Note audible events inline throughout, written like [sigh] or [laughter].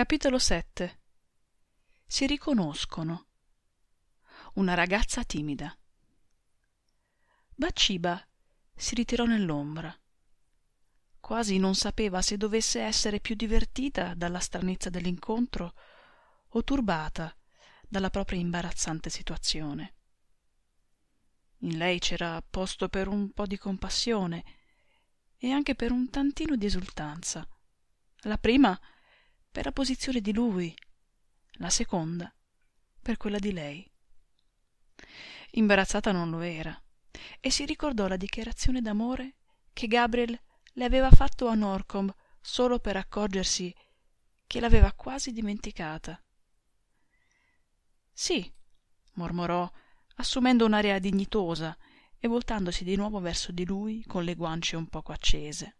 Capitolo 7 Si riconoscono. Una ragazza timida. Baciba si ritirò nell'ombra. Quasi non sapeva se dovesse essere più divertita dalla stranezza dell'incontro o turbata dalla propria imbarazzante situazione. In lei c'era posto per un po' di compassione e anche per un tantino di esultanza. La prima per la posizione di lui la seconda per quella di lei imbarazzata non lo era e si ricordò la dichiarazione d'amore che gabriel le aveva fatto a norcombe solo per accorgersi che l'aveva quasi dimenticata sì mormorò assumendo un'aria dignitosa e voltandosi di nuovo verso di lui con le guance un poco accese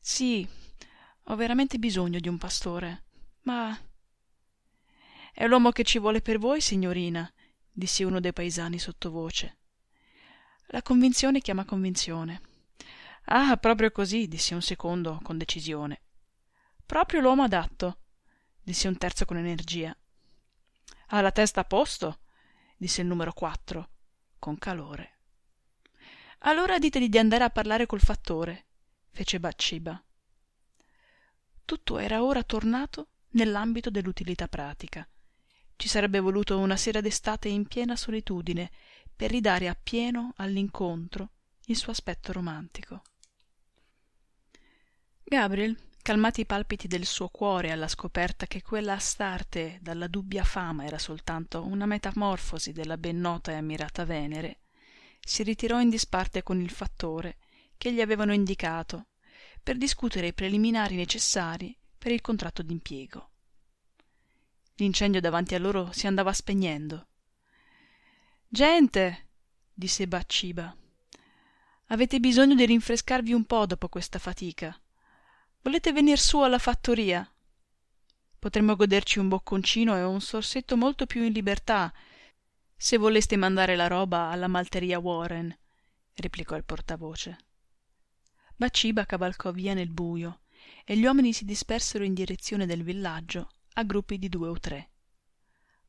sì ho veramente bisogno di un pastore. Ma. È l'uomo che ci vuole per voi, signorina, disse uno dei paesani sottovoce. La convinzione chiama convinzione. Ah, proprio così, disse un secondo con decisione. Proprio l'uomo adatto, disse un terzo con energia. Ha la testa a posto, disse il numero quattro, con calore. Allora ditegli di andare a parlare col fattore, fece Baciba tutto era ora tornato nell'ambito dell'utilità pratica ci sarebbe voluto una sera d'estate in piena solitudine per ridare appieno all'incontro il suo aspetto romantico gabriel calmati i palpiti del suo cuore alla scoperta che quella astarte dalla dubbia fama era soltanto una metamorfosi della ben nota e ammirata venere si ritirò in disparte con il fattore che gli avevano indicato per discutere i preliminari necessari per il contratto d'impiego l'incendio davanti a loro si andava spegnendo gente disse bathsheba avete bisogno di rinfrescarvi un po dopo questa fatica volete venir su alla fattoria potremmo goderci un bocconcino e un sorsetto molto più in libertà se voleste mandare la roba alla malteria warren replicò il portavoce baciba cavalcò via nel bujo e gli uomini si dispersero in direzione del villaggio a gruppi di due o tre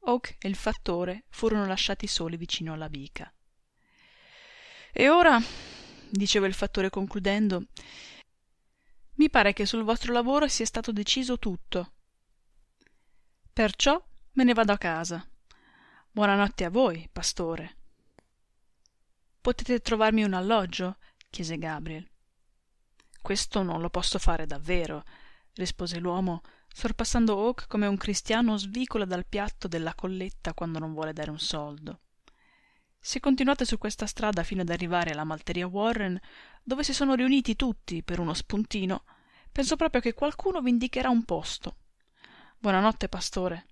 oak e il fattore furono lasciati soli vicino alla bica e ora diceva il fattore concludendo mi pare che sul vostro lavoro sia stato deciso tutto perciò me ne vado a casa buona notte a voi pastore potete trovarmi un alloggio chiese gabriel questo non lo posso fare davvero rispose l'uomo sorpassando hawk come un cristiano svicola dal piatto della colletta quando non vuole dare un soldo se continuate su questa strada fino ad arrivare alla malteria warren dove si sono riuniti tutti per uno spuntino penso proprio che qualcuno vi indicherà un posto buona notte pastore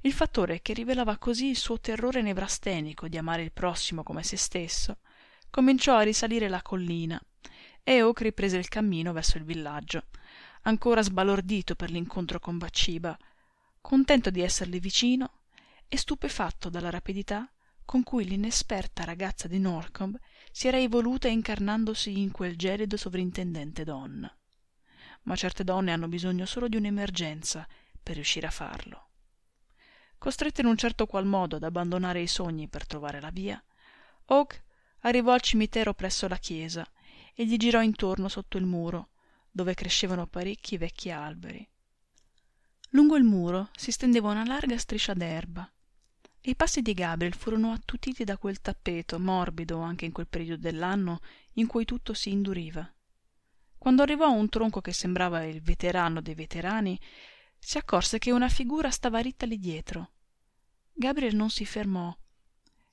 il fattore che rivelava così il suo terrore nevrastenico di amare il prossimo come se stesso cominciò a risalire la collina e Oak riprese il cammino verso il villaggio ancora sbalordito per l'incontro con Bacciba, contento di esserle vicino e stupefatto dalla rapidità con cui l'inesperta ragazza di norcombe si era evoluta incarnandosi in quel gelido sovrintendente donna ma certe donne hanno bisogno solo di un'emergenza per riuscire a farlo costretto in un certo qual modo ad abbandonare i sogni per trovare la via Oak arrivò al cimitero presso la chiesa e gli girò intorno sotto il muro dove crescevano parecchi vecchi alberi lungo il muro si stendeva una larga striscia d'erba e i passi di gabriel furono attutiti da quel tappeto morbido anche in quel periodo dell'anno in cui tutto si induriva quando arrivò a un tronco che sembrava il veterano dei veterani si accorse che una figura stava ritta lì dietro gabriel non si fermò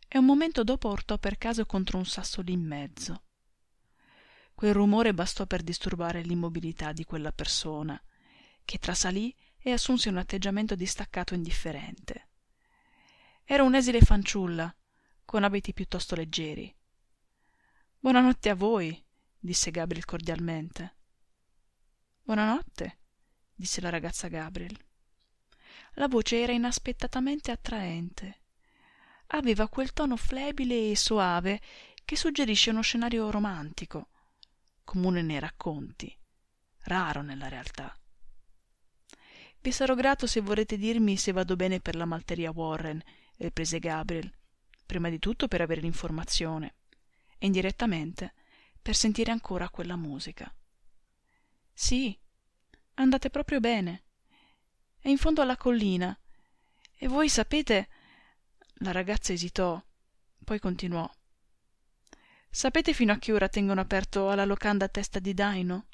e un momento dopo urtò per caso contro un sasso lì in mezzo quel rumore bastò per disturbare l'immobilità di quella persona che trasalì e assunse un atteggiamento distaccato e indifferente era un'esile fanciulla con abiti piuttosto leggeri buona notte a voi disse gabriel cordialmente buona notte disse la ragazza gabriel la voce era inaspettatamente attraente aveva quel tono flebile e soave che suggerisce uno scenario romantico comune nei racconti raro nella realtà i sarò grato se vorrete dirmi se vado bene per la malteria warren riprese eh, gabriel prima di tutto per avere l'informazione e indirettamente per sentire ancora quella musica sì andate proprio bene è in fondo alla collina e voi sapete la ragazza esitò poi continuò sapete fino a che ora tengono aperto alla locanda a testa di daino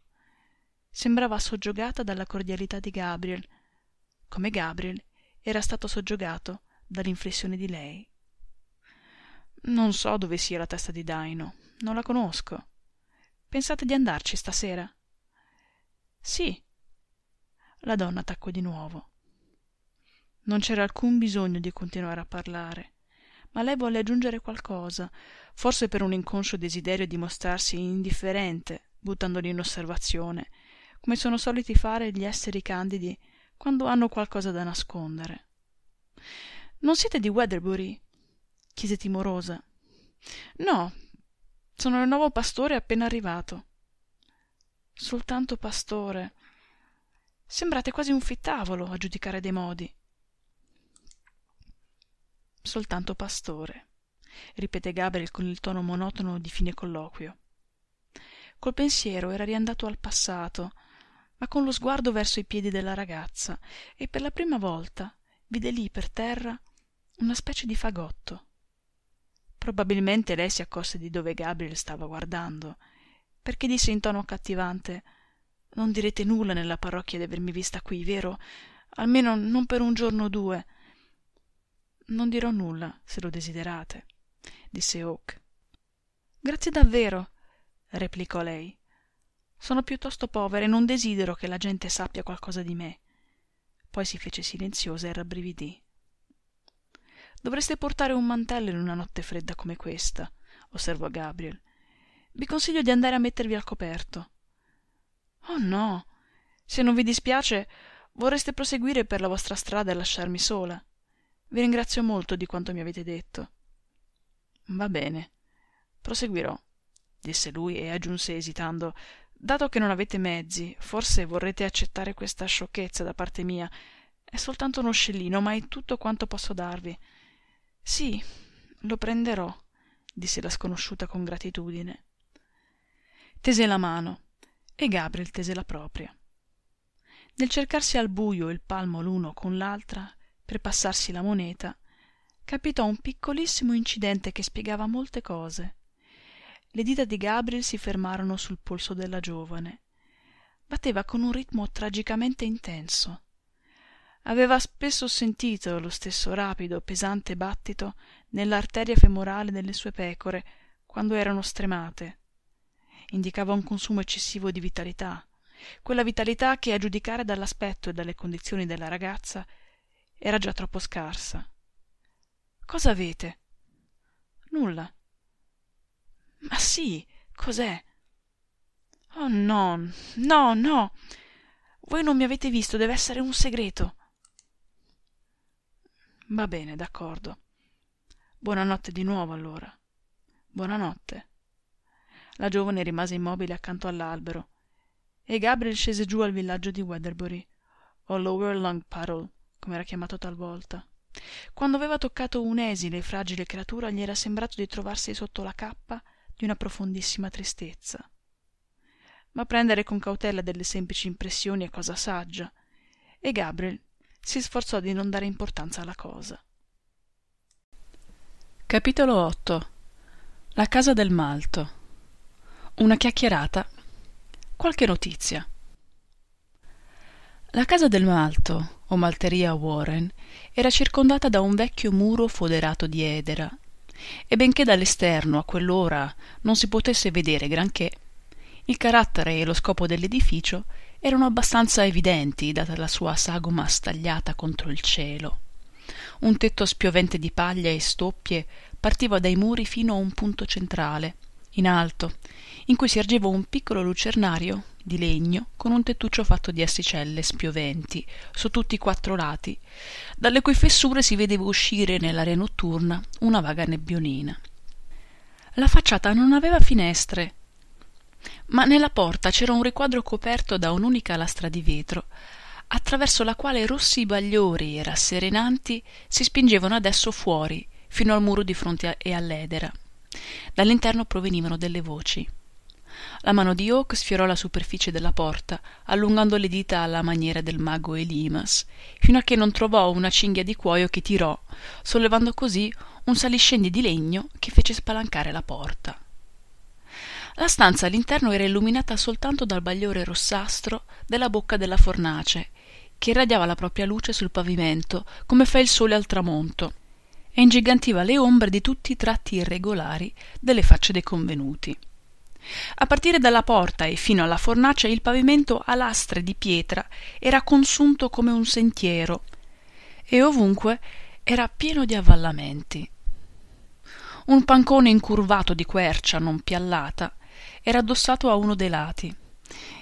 sembrava soggiogata dalla cordialità di gabriel come gabriel era stato soggiogato dall'inflessione di lei non so dove sia la testa di daino non la conosco pensate di andarci stasera sì la donna tacque di nuovo non c'era alcun bisogno di continuare a parlare ma lei volle aggiungere qualcosa forse per un inconscio desiderio di mostrarsi indifferente buttandoli in osservazione, come sono soliti fare gli esseri candidi quando hanno qualcosa da nascondere non siete di weatherbury chiese timorosa no sono il nuovo pastore appena arrivato soltanto pastore sembrate quasi un fittavolo a giudicare dei modi soltanto pastore ripeté gabriel con il tono monotono di fine colloquio col pensiero era riandato al passato ma con lo sguardo verso i piedi della ragazza e per la prima volta vide lì per terra una specie di fagotto probabilmente lei si accorse di dove gabriel stava guardando perché disse in tono accattivante non direte nulla nella parrocchia d'avermi vista qui vero almeno non per un giorno o due non dirò nulla se lo desiderate disse hawk grazie davvero replicò lei sono piuttosto povera e non desidero che la gente sappia qualcosa di me poi si fece silenziosa e rabbrividì dovreste portare un mantello in una notte fredda come questa osservò gabriel vi consiglio di andare a mettervi al coperto oh no se non vi dispiace vorreste proseguire per la vostra strada e lasciarmi sola vi ringrazio molto di quanto mi avete detto. Va bene. Proseguirò, disse lui e aggiunse esitando. Dato che non avete mezzi, forse vorrete accettare questa sciocchezza da parte mia. È soltanto uno scellino, ma è tutto quanto posso darvi. Sì, lo prenderò, disse la sconosciuta con gratitudine. Tese la mano e Gabriel tese la propria. Nel cercarsi al buio il palmo l'uno con l'altra, per passarsi la moneta capitò un piccolissimo incidente che spiegava molte cose le dita di gabriel si fermarono sul polso della giovane batteva con un ritmo tragicamente intenso aveva spesso sentito lo stesso rapido pesante battito nell'arteria femorale delle sue pecore quando erano stremate indicava un consumo eccessivo di vitalità quella vitalità che a giudicare dall'aspetto e dalle condizioni della ragazza era già troppo scarsa cosa avete nulla ma sì cos'è oh no no no voi non mi avete visto dev'essere un segreto va bene d'accordo buonanotte di nuovo allora buonanotte la giovane rimase immobile accanto all'albero e Gabriel scese giù al villaggio di Weatherbury o Lower Paddle, com'era chiamato talvolta quando aveva toccato un'esile e fragile creatura gli era sembrato di trovarsi sotto la cappa di una profondissima tristezza ma prendere con cautela delle semplici impressioni è cosa saggia e gabriel si sforzò di non dare importanza alla cosa la casa del malto una chiacchierata qualche notizia la casa del malto o malteria Warren era circondata da un vecchio muro foderato di edera e benché dall'esterno a quell'ora non si potesse vedere granché il carattere e lo scopo dell'edificio erano abbastanza evidenti data la sua sagoma stagliata contro il cielo un tetto spiovente di paglia e stoppie partiva dai muri fino a un punto centrale in alto in cui si ergeva un piccolo lucernario di legno, con un tettuccio fatto di assicelle spioventi su tutti i quattro lati, dalle cui fessure si vedeva uscire nell'aria notturna una vaga nebbionina. La facciata non aveva finestre, ma nella porta c'era un riquadro coperto da un'unica lastra di vetro, attraverso la quale rossi bagliori e rasserenanti si spingevano adesso fuori, fino al muro di fronte e all'edera. Dall'interno provenivano delle voci la mano di hawk sfiorò la superficie della porta allungando le dita alla maniera del mago elimas fino a che non trovò una cinghia di cuoio che tirò sollevando così un saliscendi di legno che fece spalancare la porta la stanza all'interno era illuminata soltanto dal bagliore rossastro della bocca della fornace che irradiava la propria luce sul pavimento come fa il sole al tramonto e ingigantiva le ombre di tutti i tratti irregolari delle facce dei convenuti a partire dalla porta e fino alla fornace il pavimento a lastre di pietra era consunto come un sentiero e ovunque era pieno di avvallamenti. Un pancone incurvato di quercia non piallata era addossato a uno dei lati.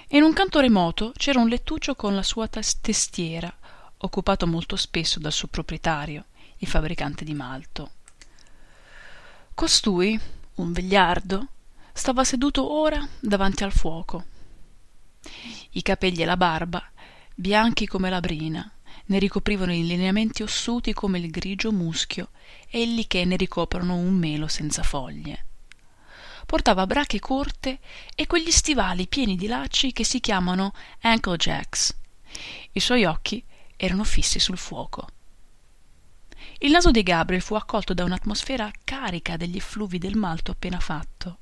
In un canto remoto c'era un lettuccio con la sua testiera, occupato molto spesso dal suo proprietario, il fabbricante di malto. Costui, un vegliardo, stava seduto ora davanti al fuoco i capelli e la barba bianchi come la brina ne ricoprivano i lineamenti ossuti come il grigio muschio e il lichè ne ricoprono un melo senza foglie portava brache corte e quegli stivali pieni di lacci che si chiamano ankle jacks i suoi occhi erano fissi sul fuoco il naso di Gabriel fu accolto da un'atmosfera carica degli effluvi del malto appena fatto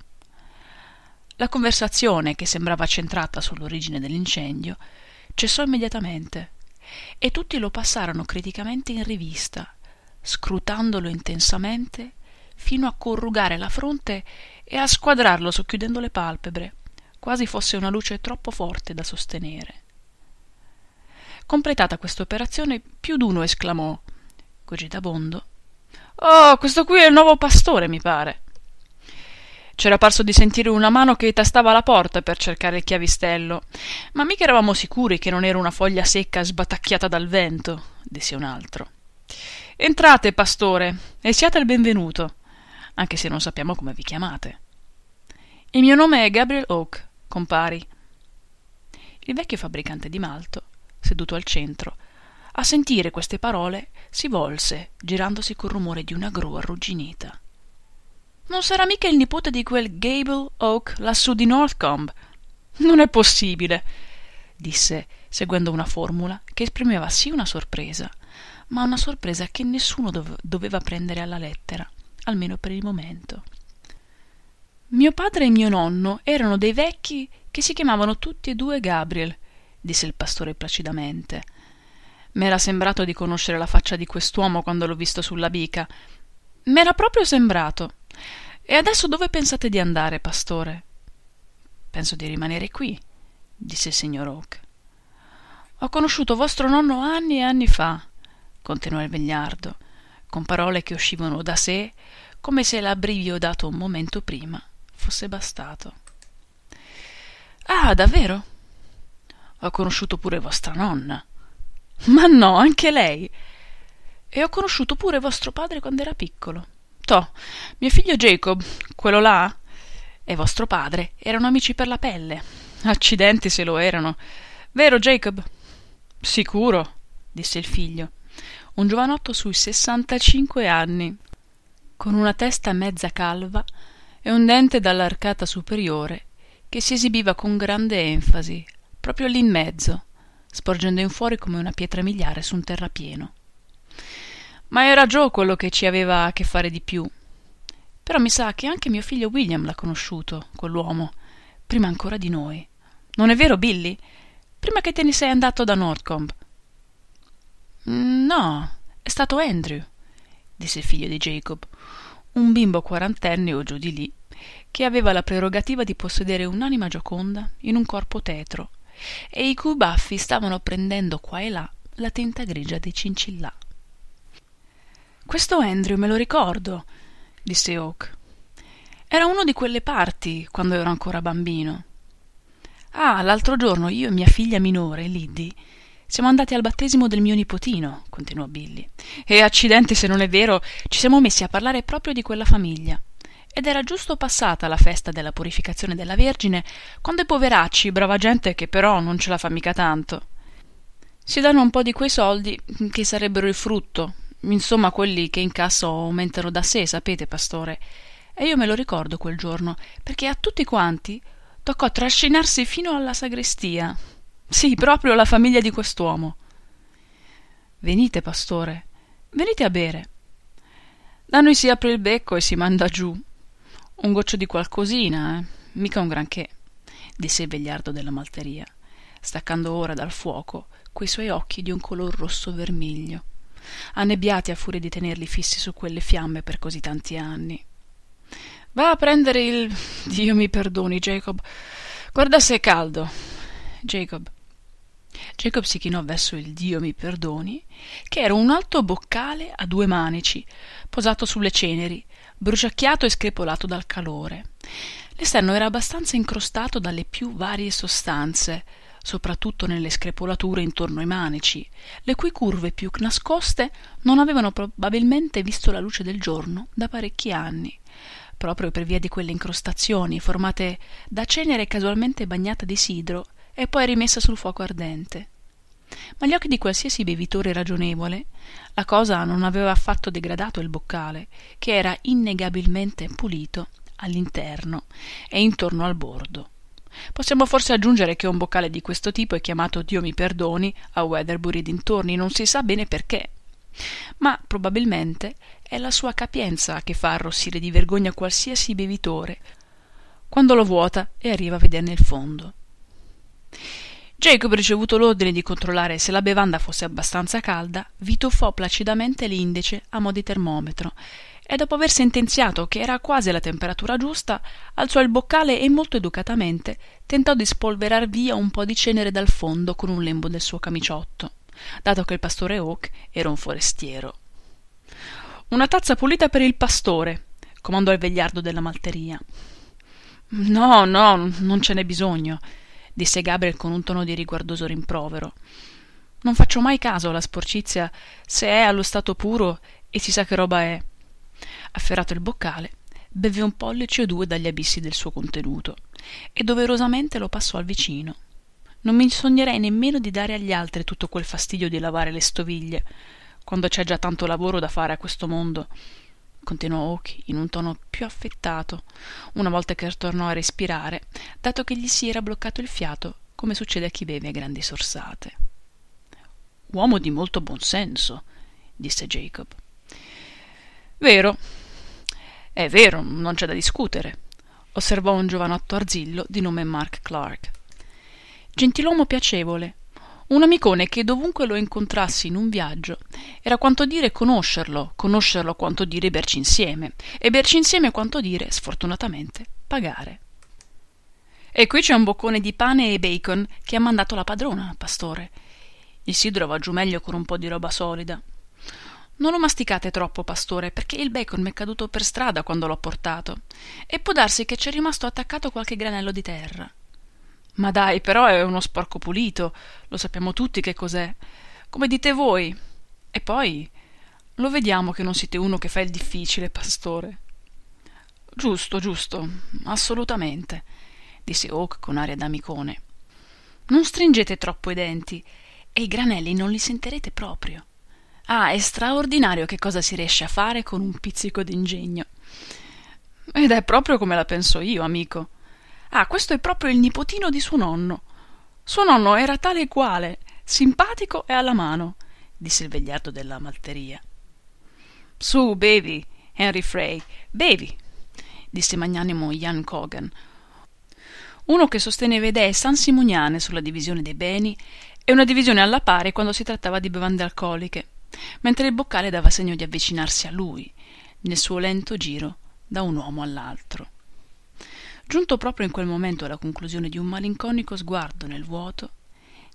la conversazione, che sembrava centrata sull'origine dell'incendio, cessò immediatamente e tutti lo passarono criticamente in rivista, scrutandolo intensamente fino a corrugare la fronte e a squadrarlo socchiudendo le palpebre, quasi fosse una luce troppo forte da sostenere. Completata quest'operazione, più d'uno esclamò, cogitabondo: Oh, questo qui è il nuovo pastore, mi pare. C'era parso di sentire una mano che tastava la porta per cercare il chiavistello. Ma mica eravamo sicuri che non era una foglia secca sbatacchiata dal vento, disse un altro. Entrate, pastore, e siate il benvenuto, anche se non sappiamo come vi chiamate. Il mio nome è Gabriel Oak, compari. Il vecchio fabbricante di malto, seduto al centro, a sentire queste parole si volse, girandosi col rumore di una gru arrugginita. Non sarà mica il nipote di quel Gable Oak lassù di Northcombe? Non è possibile, disse, seguendo una formula che esprimeva sì una sorpresa, ma una sorpresa che nessuno doveva prendere alla lettera, almeno per il momento. Mio padre e mio nonno erano dei vecchi che si chiamavano tutti e due Gabriel, disse il pastore placidamente. M'era sembrato di conoscere la faccia di quest'uomo quando l'ho visto sulla bica. M'era proprio sembrato. E adesso dove pensate di andare, pastore? Penso di rimanere qui, disse il signor Oak. Ho conosciuto vostro nonno anni e anni fa, continuò il vegliardo, con parole che uscivano da sé, come se l'abbrivio dato un momento prima fosse bastato. Ah, davvero? Ho conosciuto pure vostra nonna. Ma no, anche lei. E ho conosciuto pure vostro padre quando era piccolo balbettò mio figlio jacob quello là e vostro padre erano amici per la pelle accidenti se lo erano vero jacob sicuro disse il figlio un giovanotto sui sessantacinque anni con una testa mezza calva e un dente dall'arcata superiore che si esibiva con grande enfasi proprio lì in mezzo sporgendo in fuori come una pietra miliare su un terrapieno ma era Joe quello che ci aveva a che fare di più. Però mi sa che anche mio figlio William l'ha conosciuto, quell'uomo, prima ancora di noi. Non è vero, Billy? Prima che te ne sei andato da Northcombe. No, è stato Andrew, disse il figlio di Jacob, un bimbo quarantenne o giù di lì, che aveva la prerogativa di possedere un'anima gioconda in un corpo tetro, e i cui baffi stavano prendendo qua e là la tinta grigia dei cincillà. Questo Andrew me lo ricordo, disse Hawk. Era uno di quelle parti quando ero ancora bambino. Ah, l'altro giorno io e mia figlia minore, Liddy, siamo andati al battesimo del mio nipotino, continuò Billy. E accidenti se non è vero, ci siamo messi a parlare proprio di quella famiglia. Ed era giusto passata la festa della purificazione della Vergine, quando i poveracci, brava gente che però non ce la fa mica tanto. Si danno un po' di quei soldi che sarebbero il frutto insomma quelli che in aumentano da sé, sapete, pastore. E io me lo ricordo quel giorno, perché a tutti quanti toccò trascinarsi fino alla sagrestia. Sì, proprio la famiglia di quest'uomo. Venite, pastore, venite a bere. Da noi si apre il becco e si manda giù. Un goccio di qualcosina, eh? mica un granché, disse il vegliardo della malteria, staccando ora dal fuoco quei suoi occhi di un color rosso vermiglio annebbiati a furia di tenerli fissi su quelle fiamme per così tanti anni. Va a prendere il. Dio mi perdoni, Jacob. Guarda se è caldo. Jacob. Jacob si chinò verso il Dio mi perdoni, che era un alto boccale a due manici, posato sulle ceneri, bruciacchiato e screpolato dal calore. L'esterno era abbastanza incrostato dalle più varie sostanze, soprattutto nelle screpolature intorno ai manici, le cui curve più nascoste non avevano probabilmente visto la luce del giorno da parecchi anni, proprio per via di quelle incrostazioni formate da cenere casualmente bagnata di sidro e poi rimessa sul fuoco ardente. Ma agli occhi di qualsiasi bevitore ragionevole, la cosa non aveva affatto degradato il boccale, che era innegabilmente pulito all'interno e intorno al bordo Possiamo forse aggiungere che un boccale di questo tipo è chiamato Dio mi perdoni a Weatherbury dintorni, non si sa bene perché. Ma probabilmente è la sua capienza che fa arrossire di vergogna qualsiasi bevitore quando lo vuota e arriva a vederne il fondo. Jacob, ricevuto l'ordine di controllare se la bevanda fosse abbastanza calda, vi tuffò placidamente l'indice a mo' di termometro e dopo aver sentenziato che era quasi la temperatura giusta, alzò il boccale e molto educatamente tentò di spolverar via un po' di cenere dal fondo con un lembo del suo camiciotto, dato che il pastore Hawk era un forestiero. Una tazza pulita per il pastore, comandò il vegliardo della malteria. No, no, non ce n'è bisogno, disse Gabriel con un tono di riguardoso rimprovero. Non faccio mai caso alla sporcizia se è allo stato puro e si sa che roba è afferrato il boccale, bevve un pollice o due dagli abissi del suo contenuto e doverosamente lo passò al vicino. Non mi sognerei nemmeno di dare agli altri tutto quel fastidio di lavare le stoviglie, quando c'è già tanto lavoro da fare a questo mondo. Continuò Oki in un tono più affettato, una volta che tornò a respirare, dato che gli si era bloccato il fiato, come succede a chi beve a grandi sorsate. Uomo di molto buon senso, disse Jacob. Vero, è vero, non c'è da discutere, osservò un giovanotto arzillo di nome Mark Clark. Gentiluomo piacevole, un amicone che dovunque lo incontrassi in un viaggio era quanto dire conoscerlo, conoscerlo quanto dire berci insieme, e berci insieme quanto dire, sfortunatamente, pagare. E qui c'è un boccone di pane e bacon che ha mandato la padrona, pastore. Il sidro va giù meglio con un po' di roba solida. Non lo masticate troppo, pastore, perché il bacon m'è caduto per strada quando l'ho portato. E può darsi che c'è rimasto attaccato qualche granello di terra. Ma dai, però è uno sporco pulito. Lo sappiamo tutti che cos'è. Come dite voi. E poi. Lo vediamo che non siete uno che fa il difficile, pastore. Giusto, giusto, assolutamente, disse Oak con aria d'amicone. Non stringete troppo i denti, e i granelli non li sentirete proprio. Ah, è straordinario che cosa si riesce a fare con un pizzico d'ingegno. Ed è proprio come la penso io, amico. Ah, questo è proprio il nipotino di suo nonno. Suo nonno era tale e quale, simpatico e alla mano, disse il vegliardo della malteria. Su, bevi, Henry Frey, bevi, disse magnanimo Jan Cogan. uno che sosteneva idee sansimoniane sulla divisione dei beni e una divisione alla pari quando si trattava di bevande alcoliche mentre il boccale dava segno di avvicinarsi a lui nel suo lento giro da un uomo all'altro. Giunto proprio in quel momento alla conclusione di un malinconico sguardo nel vuoto,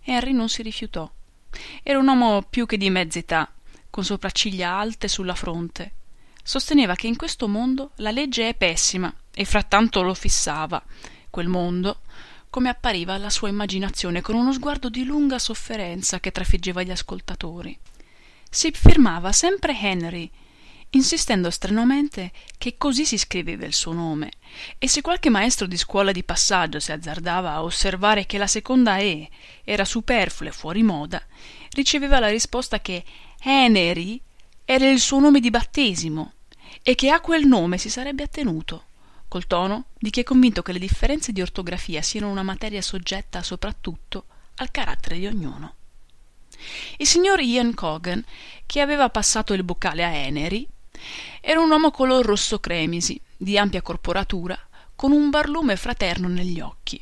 Henry non si rifiutò. Era un uomo più che di mezza età, con sopracciglia alte sulla fronte. Sosteneva che in questo mondo la legge è pessima e frattanto lo fissava, quel mondo, come appariva alla sua immaginazione con uno sguardo di lunga sofferenza che trafiggeva gli ascoltatori si firmava sempre Henry, insistendo strenuamente che così si scriveva il suo nome, e se qualche maestro di scuola di passaggio si azzardava a osservare che la seconda E era superflua e fuori moda, riceveva la risposta che Henry era il suo nome di battesimo e che a quel nome si sarebbe attenuto, col tono di chi è convinto che le differenze di ortografia siano una materia soggetta soprattutto al carattere di ognuno. Il signor Ian Cogan, che aveva passato il boccale a Eneri, era un uomo color rosso cremisi, di ampia corporatura, con un barlume fraterno negli occhi.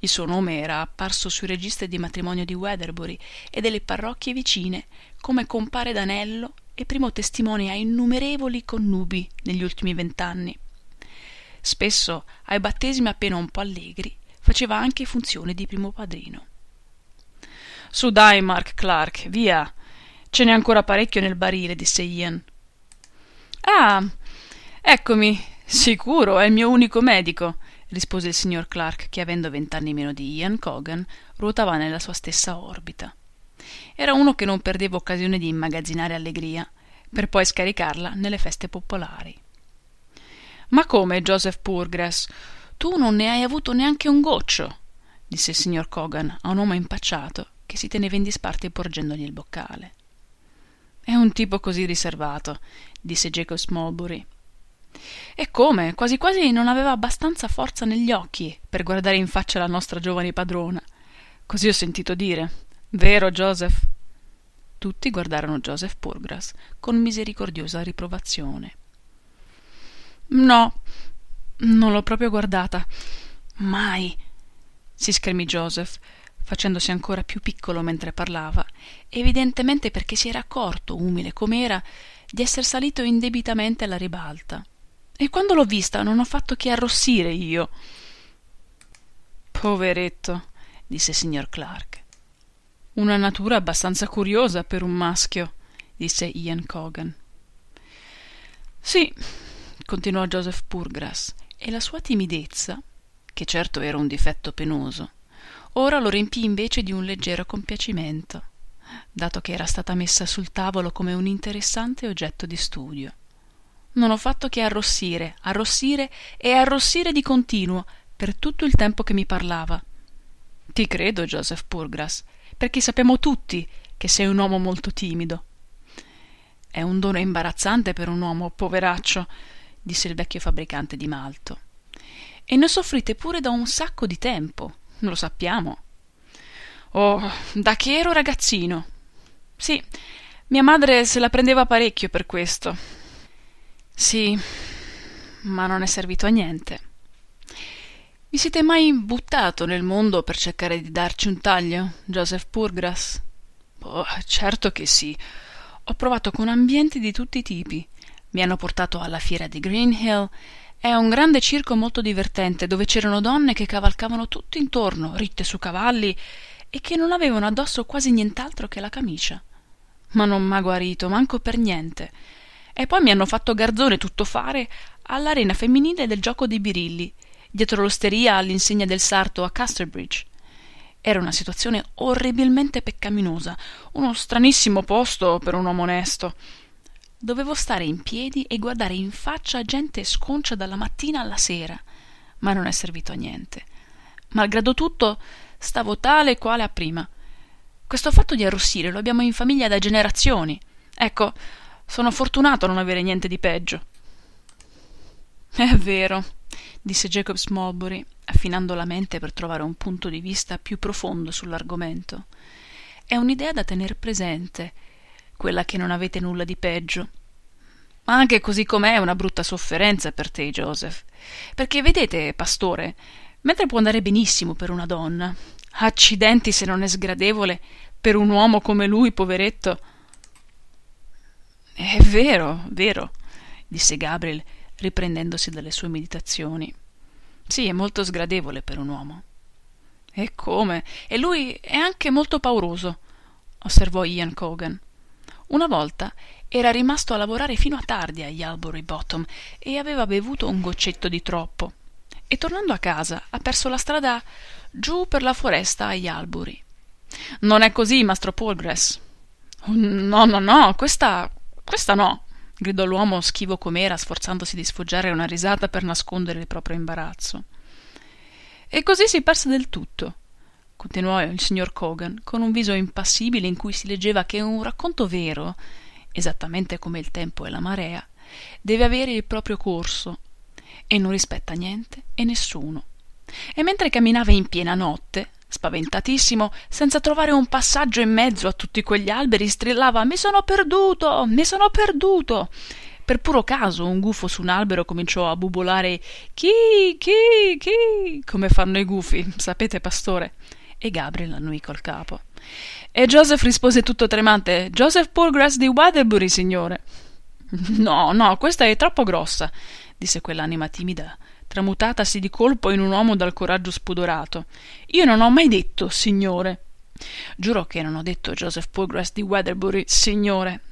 Il suo nome era apparso sui registri di matrimonio di Weatherbury e delle parrocchie vicine come compare d'anello e primo testimone a innumerevoli connubi negli ultimi vent'anni. Spesso, ai battesimi appena un po' allegri, faceva anche funzione di primo padrino. Su dai, Mark Clark, via. Ce n'è ancora parecchio nel barile, disse Ian. Ah, eccomi. Sicuro, è il mio unico medico, rispose il signor Clark, che avendo vent'anni meno di Ian Cogan, ruotava nella sua stessa orbita. Era uno che non perdeva occasione di immagazzinare allegria, per poi scaricarla nelle feste popolari. Ma come, Joseph Purgras? Tu non ne hai avuto neanche un goccio, disse il signor Cogan a un uomo impacciato che si teneva in disparte porgendogli il boccale. È un tipo così riservato, disse Jacob Smallbury. E come? Quasi quasi non aveva abbastanza forza negli occhi per guardare in faccia la nostra giovane padrona. Così ho sentito dire. Vero, Joseph? Tutti guardarono Joseph Purgras con misericordiosa riprovazione. No, non l'ho proprio guardata. Mai, si schermì Joseph, facendosi ancora più piccolo mentre parlava, evidentemente perché si era accorto, umile com'era, di esser salito indebitamente alla ribalta. E quando l'ho vista non ho fatto che arrossire io. Poveretto, disse il signor Clark. Una natura abbastanza curiosa per un maschio, disse Ian Cogan. Sì, continuò Joseph Purgras, e la sua timidezza, che certo era un difetto penoso, ora lo riempì invece di un leggero compiacimento dato che era stata messa sul tavolo come un interessante oggetto di studio non ho fatto che arrossire arrossire e arrossire di continuo per tutto il tempo che mi parlava ti credo joseph purgras perché sappiamo tutti che sei un uomo molto timido è un dono imbarazzante per un uomo poveraccio disse il vecchio fabbricante di malto e ne soffrite pure da un sacco di tempo non lo sappiamo. Oh, da che ero ragazzino. Sì, mia madre se la prendeva parecchio per questo. Sì, ma non è servito a niente. Vi siete mai buttato nel mondo per cercare di darci un taglio, Joseph Purgras? Oh, certo che sì. Ho provato con ambienti di tutti i tipi. Mi hanno portato alla fiera di Greenhill. Hill, è un grande circo molto divertente, dove c'erano donne che cavalcavano tutto intorno, ritte su cavalli, e che non avevano addosso quasi nient'altro che la camicia. Ma non m'ha guarito, manco per niente. E poi mi hanno fatto garzone tutto fare all'arena femminile del gioco dei birilli, dietro l'osteria all'insegna del sarto a Casterbridge. Era una situazione orribilmente peccaminosa, uno stranissimo posto per un uomo onesto dovevo stare in piedi e guardare in faccia gente sconcia dalla mattina alla sera, ma non è servito a niente. Malgrado tutto, stavo tale e quale a prima. Questo fatto di arrossire lo abbiamo in famiglia da generazioni. Ecco, sono fortunato a non avere niente di peggio. È vero, disse Jacob Smallbury, affinando la mente per trovare un punto di vista più profondo sull'argomento. È un'idea da tener presente quella che non avete nulla di peggio. Ma anche così com'è una brutta sofferenza per te, Joseph. Perché vedete, pastore, mentre può andare benissimo per una donna, accidenti se non è sgradevole per un uomo come lui, poveretto. È vero, vero, disse Gabriel, riprendendosi dalle sue meditazioni. Sì, è molto sgradevole per un uomo. E come? E lui è anche molto pauroso, osservò Ian Cogan. Una volta era rimasto a lavorare fino a tardi a Yalbury Bottom e aveva bevuto un goccetto di troppo. E tornando a casa ha perso la strada giù per la foresta a Yalbury. Non è così, mastro Polgress. Oh, no, no, no, questa. questa no, gridò l'uomo schivo com'era, sforzandosi di sfoggiare una risata per nascondere il proprio imbarazzo. E così si perse del tutto continuò il signor Cogan con un viso impassibile in cui si leggeva che un racconto vero esattamente come il tempo e la marea deve avere il proprio corso e non rispetta niente e nessuno e mentre camminava in piena notte spaventatissimo senza trovare un passaggio in mezzo a tutti quegli alberi strillava mi sono perduto mi sono perduto per puro caso un gufo su un albero cominciò a bubolare chi chi chi come fanno i gufi sapete pastore e Gabriel annuì col capo. E Joseph rispose tutto tremante: Joseph Purgrass di Waterbury, signore. [laughs] No, no, questa è troppo grossa, disse quell'anima timida, tramutatasi di colpo in un uomo dal coraggio spudorato. Io non ho mai detto, signore. Giuro che non ho detto Joseph Purgrass di Waterbury, signore.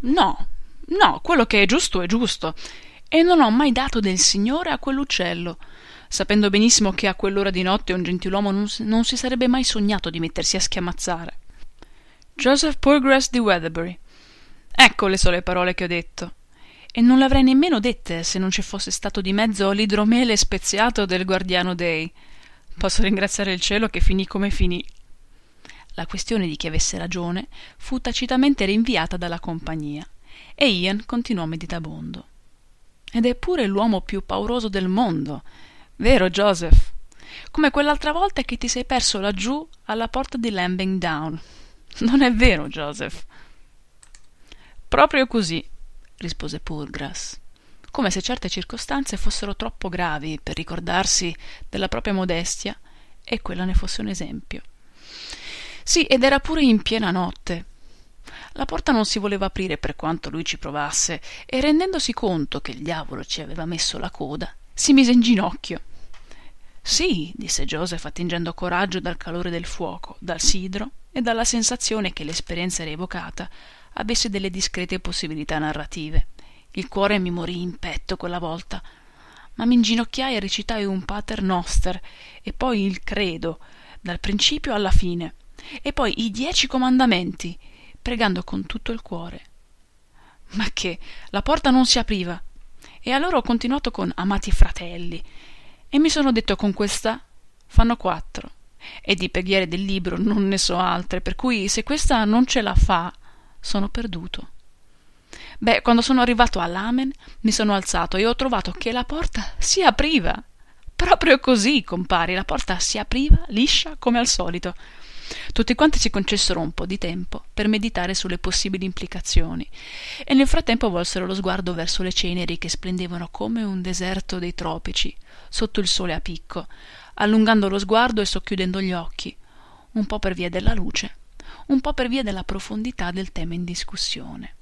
No, no, quello che è giusto è giusto. E non ho mai dato del signore a quell'uccello sapendo benissimo che a quell'ora di notte un gentiluomo non, non si sarebbe mai sognato di mettersi a schiamazzare. Joseph Purgrass di Weatherbury. Ecco le sole parole che ho detto. E non le avrei nemmeno dette se non ci fosse stato di mezzo l'idromele speziato del guardiano Day. Posso ringraziare il cielo che finì come finì. La questione di chi avesse ragione fu tacitamente rinviata dalla compagnia e Ian continuò meditabondo. Ed è pure l'uomo più pauroso del mondo, Vero, Joseph? Come quell'altra volta che ti sei perso laggiù alla porta di Lambing Down. Non è vero, Joseph. Proprio così, rispose Pulgras, come se certe circostanze fossero troppo gravi per ricordarsi della propria modestia e quella ne fosse un esempio. Sì, ed era pure in piena notte. La porta non si voleva aprire per quanto lui ci provasse, e rendendosi conto che il diavolo ci aveva messo la coda, si mise in ginocchio. Sì, disse Joseph attingendo coraggio dal calore del fuoco, dal sidro e dalla sensazione che l'esperienza rievocata avesse delle discrete possibilità narrative. Il cuore mi morì in petto quella volta, ma mi inginocchiai e recitai un pater noster e poi il credo, dal principio alla fine, e poi i dieci comandamenti, pregando con tutto il cuore. Ma che la porta non si apriva e allora ho continuato con amati fratelli e mi sono detto con questa fanno quattro e di preghiere del libro non ne so altre per cui se questa non ce la fa sono perduto beh quando sono arrivato all'amen mi sono alzato e ho trovato che la porta si apriva proprio così compari la porta si apriva liscia come al solito tutti quanti si concessero un po' di tempo per meditare sulle possibili implicazioni e nel frattempo volsero lo sguardo verso le ceneri che splendevano come un deserto dei tropici sotto il sole a picco, allungando lo sguardo e socchiudendo gli occhi, un po' per via della luce, un po' per via della profondità del tema in discussione.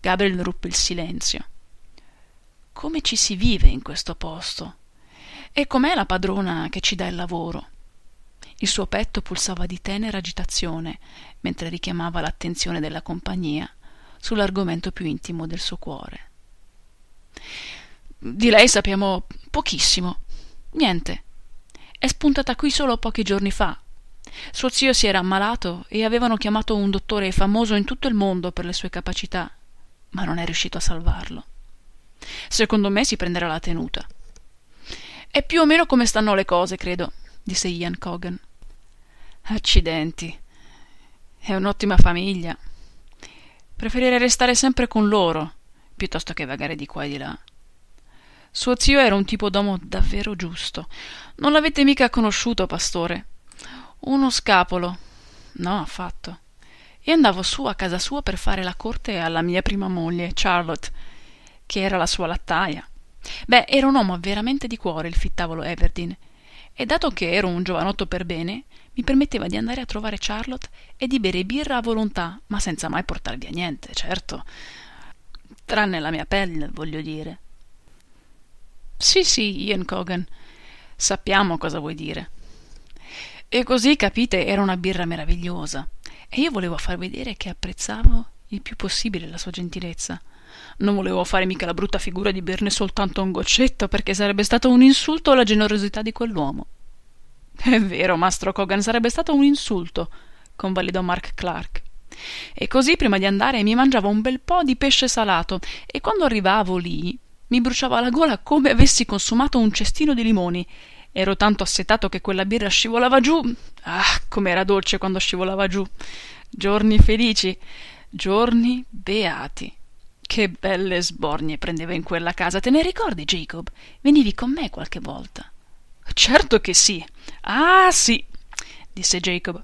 Gabriel ruppe il silenzio. Come ci si vive in questo posto? E com'è la padrona che ci dà il lavoro? il suo petto pulsava di tenera agitazione mentre richiamava l'attenzione della compagnia sull'argomento più intimo del suo cuore di lei sappiamo pochissimo niente è spuntata qui solo pochi giorni fa suo zio si era ammalato e avevano chiamato un dottore famoso in tutto il mondo per le sue capacità ma non è riuscito a salvarlo secondo me si prenderà la tenuta è più o meno come stanno le cose credo disse Ian Cogan accidenti è un'ottima famiglia preferirei restare sempre con loro piuttosto che vagare di qua e di là suo zio era un tipo d'uomo davvero giusto non l'avete mica conosciuto pastore uno scapolo no affatto e andavo su a casa sua per fare la corte alla mia prima moglie charlotte che era la sua lattaia beh era un uomo veramente di cuore il fittavolo everdeen e dato che ero un giovanotto per bene mi permetteva di andare a trovare Charlotte e di bere birra a volontà, ma senza mai portar via niente, certo. Tranne la mia pelle, voglio dire. Sì, sì, Ian Cogan. Sappiamo cosa vuoi dire. E così, capite, era una birra meravigliosa. E io volevo far vedere che apprezzavo il più possibile la sua gentilezza. Non volevo fare mica la brutta figura di berne soltanto un goccetto, perché sarebbe stato un insulto alla generosità di quell'uomo. [laughs] È vero, mastro Kogan, sarebbe stato un insulto, convalidò Mark Clark. E così prima di andare mi mangiavo un bel po' di pesce salato e quando arrivavo lì mi bruciava la gola come avessi consumato un cestino di limoni. Ero tanto assetato che quella birra scivolava giù. Ah, com'era dolce quando scivolava giù. Giorni felici, giorni beati. Che belle sbornie prendeva in quella casa, te ne ricordi, Jacob? Venivi con me qualche volta. Certo che sì. Ah, sì, disse Jacob.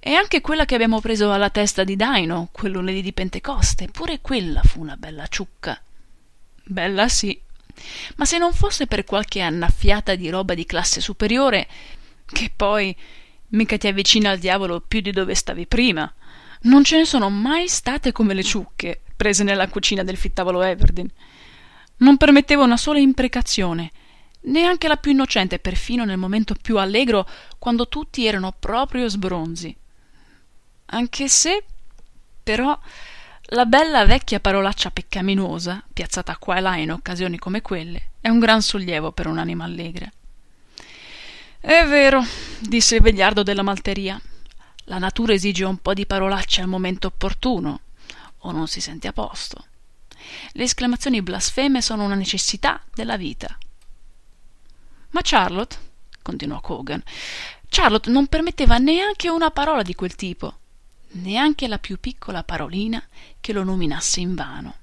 E anche quella che abbiamo preso alla testa di Dino, quel lunedì di Pentecoste, pure quella fu una bella ciucca. Bella sì. Ma se non fosse per qualche annaffiata di roba di classe superiore, che poi mica ti avvicina al diavolo più di dove stavi prima. Non ce ne sono mai state come le ciucche prese nella cucina del fittavolo Everdeen. Non permetteva una sola imprecazione, neanche la più innocente, perfino nel momento più allegro, quando tutti erano proprio sbronzi. Anche se, però, la bella vecchia parolaccia peccaminosa, piazzata qua e là in occasioni come quelle, è un gran sollievo per un'anima allegra. È vero, disse il vegliardo della malteria. La natura esige un po' di parolacce al momento opportuno, o non si sente a posto. Le esclamazioni blasfeme sono una necessità della vita ma Charlotte, continuò Cogan, Charlotte non permetteva neanche una parola di quel tipo, neanche la più piccola parolina che lo nominasse invano.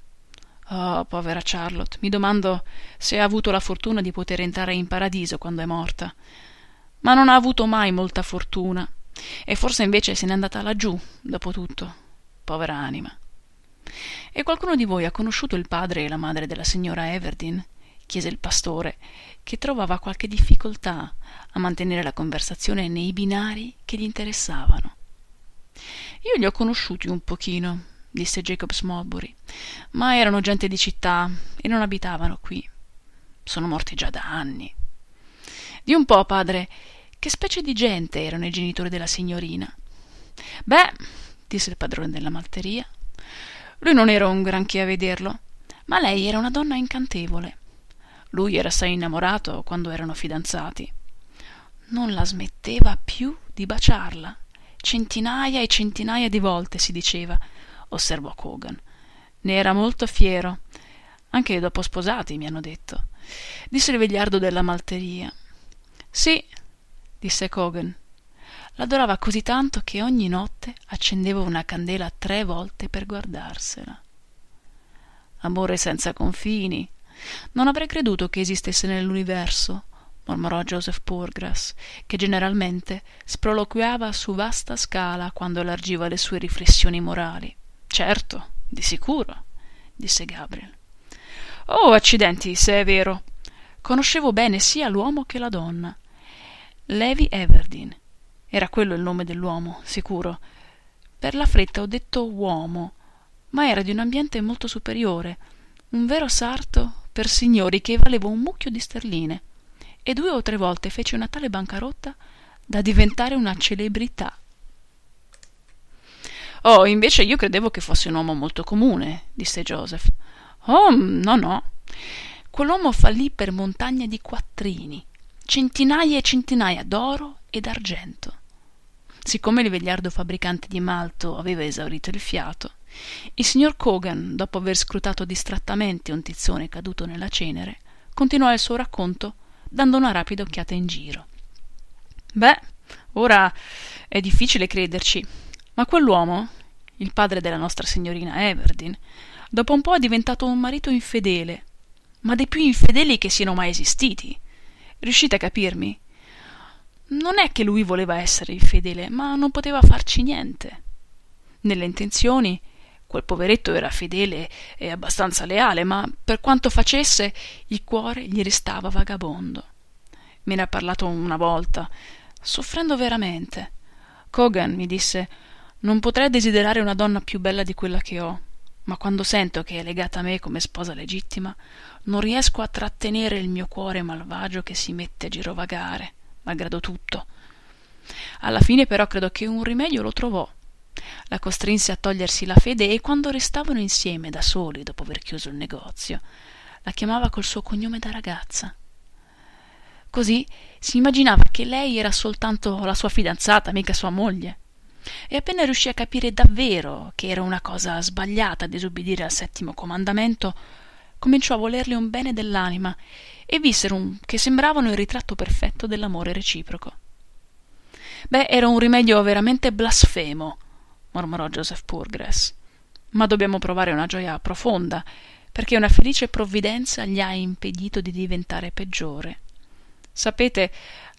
Oh, povera Charlotte, mi domando se ha avuto la fortuna di poter entrare in paradiso quando è morta. Ma non ha avuto mai molta fortuna, e forse invece se n'è andata laggiù, dopo tutto. Povera anima. E qualcuno di voi ha conosciuto il padre e la madre della signora Everdeen? chiese il pastore, che trovava qualche difficoltà a mantenere la conversazione nei binari che gli interessavano. Io li ho conosciuti un pochino, disse Jacob Smallbury, ma erano gente di città e non abitavano qui. Sono morti già da anni. Di un po', padre, che specie di gente erano i genitori della signorina? Beh, disse il padrone della malteria, lui non era un granché a vederlo, ma lei era una donna incantevole lui era assai innamorato quando erano fidanzati. Non la smetteva più di baciarla. Centinaia e centinaia di volte, si diceva, osservò Kogan. Ne era molto fiero. Anche dopo sposati, mi hanno detto. Disse il vegliardo della malteria. Sì, disse Kogan. L'adorava così tanto che ogni notte accendeva una candela tre volte per guardarsela. Amore senza confini, non avrei creduto che esistesse nell'universo mormorò joseph poorgrass che generalmente sproloquiava su vasta scala quando allargiva le sue riflessioni morali certo di sicuro disse gabriel oh accidenti se è vero conoscevo bene sia l'uomo che la donna levi everdeen era quello il nome dell'uomo sicuro per la fretta ho detto uomo ma era di un ambiente molto superiore un vero sarto per signori che valeva un mucchio di sterline e due o tre volte fece una tale bancarotta da diventare una celebrità. Oh, invece io credevo che fosse un uomo molto comune, disse Joseph. Oh, no, no. Quell'uomo fallì per montagne di quattrini, centinaia e centinaia d'oro e d'argento. Siccome il vegliardo fabbricante di malto aveva esaurito il fiato, il signor Cogan, dopo aver scrutato distrattamente un tizzone caduto nella cenere, continuò il suo racconto dando una rapida occhiata in giro. Beh, ora è difficile crederci, ma quell'uomo, il padre della nostra signorina Everdeen, dopo un po' è diventato un marito infedele, ma dei più infedeli che siano mai esistiti. Riuscite a capirmi? Non è che lui voleva essere infedele, ma non poteva farci niente. Nelle intenzioni Quel poveretto era fedele e abbastanza leale, ma per quanto facesse il cuore gli restava vagabondo. Me ne ha parlato una volta, soffrendo veramente. Cogan mi disse Non potrei desiderare una donna più bella di quella che ho, ma quando sento che è legata a me come sposa legittima, non riesco a trattenere il mio cuore malvagio che si mette a girovagare, malgrado tutto. Alla fine però credo che un rimedio lo trovò la costrinse a togliersi la fede e quando restavano insieme da soli dopo aver chiuso il negozio, la chiamava col suo cognome da ragazza. Così si immaginava che lei era soltanto la sua fidanzata, mica sua moglie. E appena riuscì a capire davvero che era una cosa sbagliata disobbedire al settimo comandamento, cominciò a volerle un bene dell'anima e vissero un, che sembravano il ritratto perfetto dell'amore reciproco. Beh, era un rimedio veramente blasfemo mormorò Joseph Purgres. Ma dobbiamo provare una gioia profonda, perché una felice provvidenza gli ha impedito di diventare peggiore. Sapete,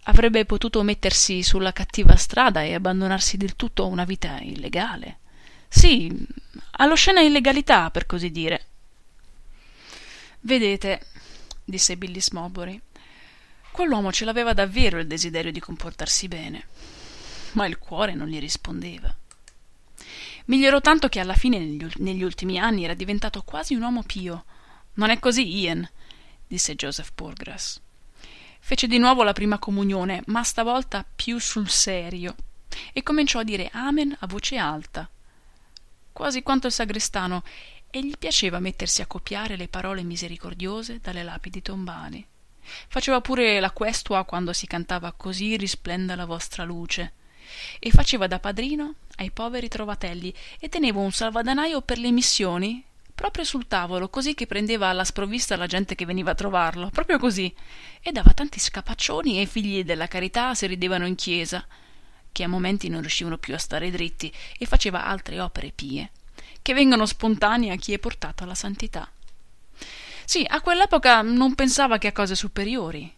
avrebbe potuto mettersi sulla cattiva strada e abbandonarsi del tutto a una vita illegale. Sì, allo scena illegalità, per così dire. Vedete, disse Billy Smobbury, quell'uomo ce l'aveva davvero il desiderio di comportarsi bene, ma il cuore non gli rispondeva. Migliorò tanto che alla fine negli ultimi anni era diventato quasi un uomo pio. Non è così, Ian, disse Joseph Porgras. Fece di nuovo la prima comunione, ma stavolta più sul serio, e cominciò a dire Amen a voce alta, quasi quanto il sagrestano, e gli piaceva mettersi a copiare le parole misericordiose dalle lapidi tombali. Faceva pure la questua quando si cantava Così risplenda la vostra luce e faceva da padrino ai poveri trovatelli e teneva un salvadanaio per le missioni proprio sul tavolo, così che prendeva alla sprovvista la gente che veniva a trovarlo, proprio così, e dava tanti scapaccioni ai figli della carità se ridevano in chiesa, che a momenti non riuscivano più a stare dritti, e faceva altre opere pie, che vengono spontanee a chi è portato alla santità. Sì, a quell'epoca non pensava che a cose superiori,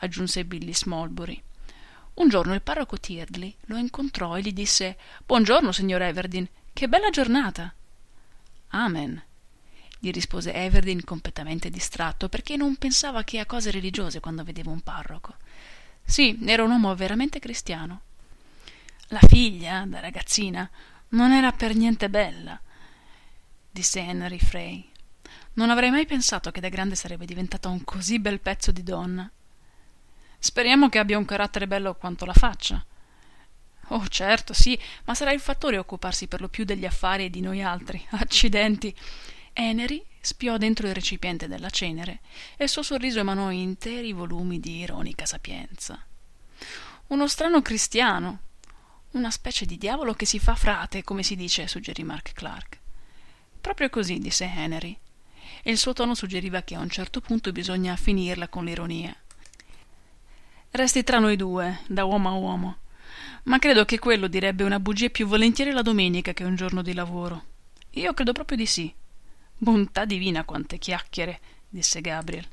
aggiunse Billy Smallbury un giorno il parroco Tirli lo incontrò e gli disse Buongiorno, signor Everdin, che bella giornata. Amen, gli rispose Everdin completamente distratto perché non pensava che a cose religiose quando vedeva un parroco. Sì, era un uomo veramente cristiano. La figlia, da ragazzina, non era per niente bella, disse Henry Frey. Non avrei mai pensato che da grande sarebbe diventata un così bel pezzo di donna. Speriamo che abbia un carattere bello quanto la faccia. Oh, certo, sì, ma sarà il fattore a occuparsi per lo più degli affari e di noi altri. [laughs] Accidenti. Henry spiò dentro il recipiente della cenere e il suo sorriso emanò interi volumi di ironica sapienza. Uno strano cristiano, una specie di diavolo che si fa frate, come si dice, suggerì Mark Clark. Proprio così, disse Henry. E il suo tono suggeriva che a un certo punto bisogna finirla con l'ironia. Resti tra noi due, da uomo a uomo. Ma credo che quello direbbe una bugia più volentieri la domenica che un giorno di lavoro. Io credo proprio di sì. Bontà divina quante chiacchiere, disse Gabriel.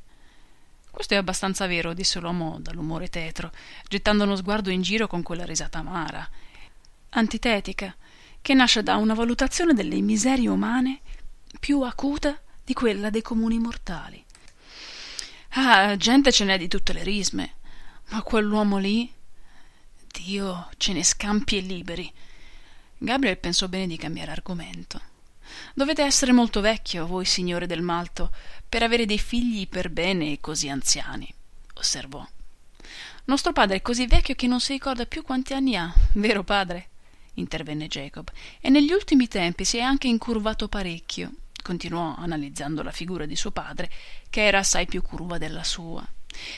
Questo è abbastanza vero, disse l'uomo dall'umore tetro, gettando uno sguardo in giro con quella risata amara, antitetica, che nasce da una valutazione delle miserie umane più acuta di quella dei comuni mortali. Ah, gente ce n'è di tutte le risme. Ma quell'uomo lì? Dio ce ne scampi e liberi. Gabriel pensò bene di cambiare argomento. Dovete essere molto vecchio, voi signore del Malto, per avere dei figli per bene così anziani, osservò. Nostro padre è così vecchio che non si ricorda più quanti anni ha, vero padre? intervenne Jacob, e negli ultimi tempi si è anche incurvato parecchio, continuò analizzando la figura di suo padre, che era assai più curva della sua.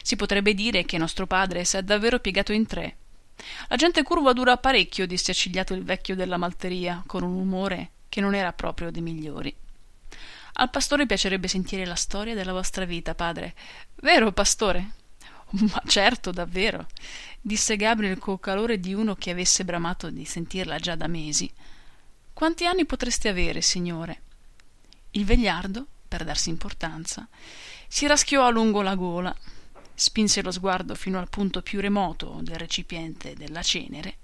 Si potrebbe dire che nostro padre s'è davvero piegato in tre. La gente curva dura parecchio, disse accigliato il vecchio della malteria, con un umore che non era proprio dei migliori. Al pastore piacerebbe sentire la storia della vostra vita, padre. Vero, pastore? [laughs] Ma certo, davvero, disse Gabriel col calore di uno che avesse bramato di sentirla già da mesi. Quanti anni potreste avere, signore? Il vegliardo, per darsi importanza, si raschiò a lungo la gola, spinse lo sguardo fino al punto più remoto del recipiente della cenere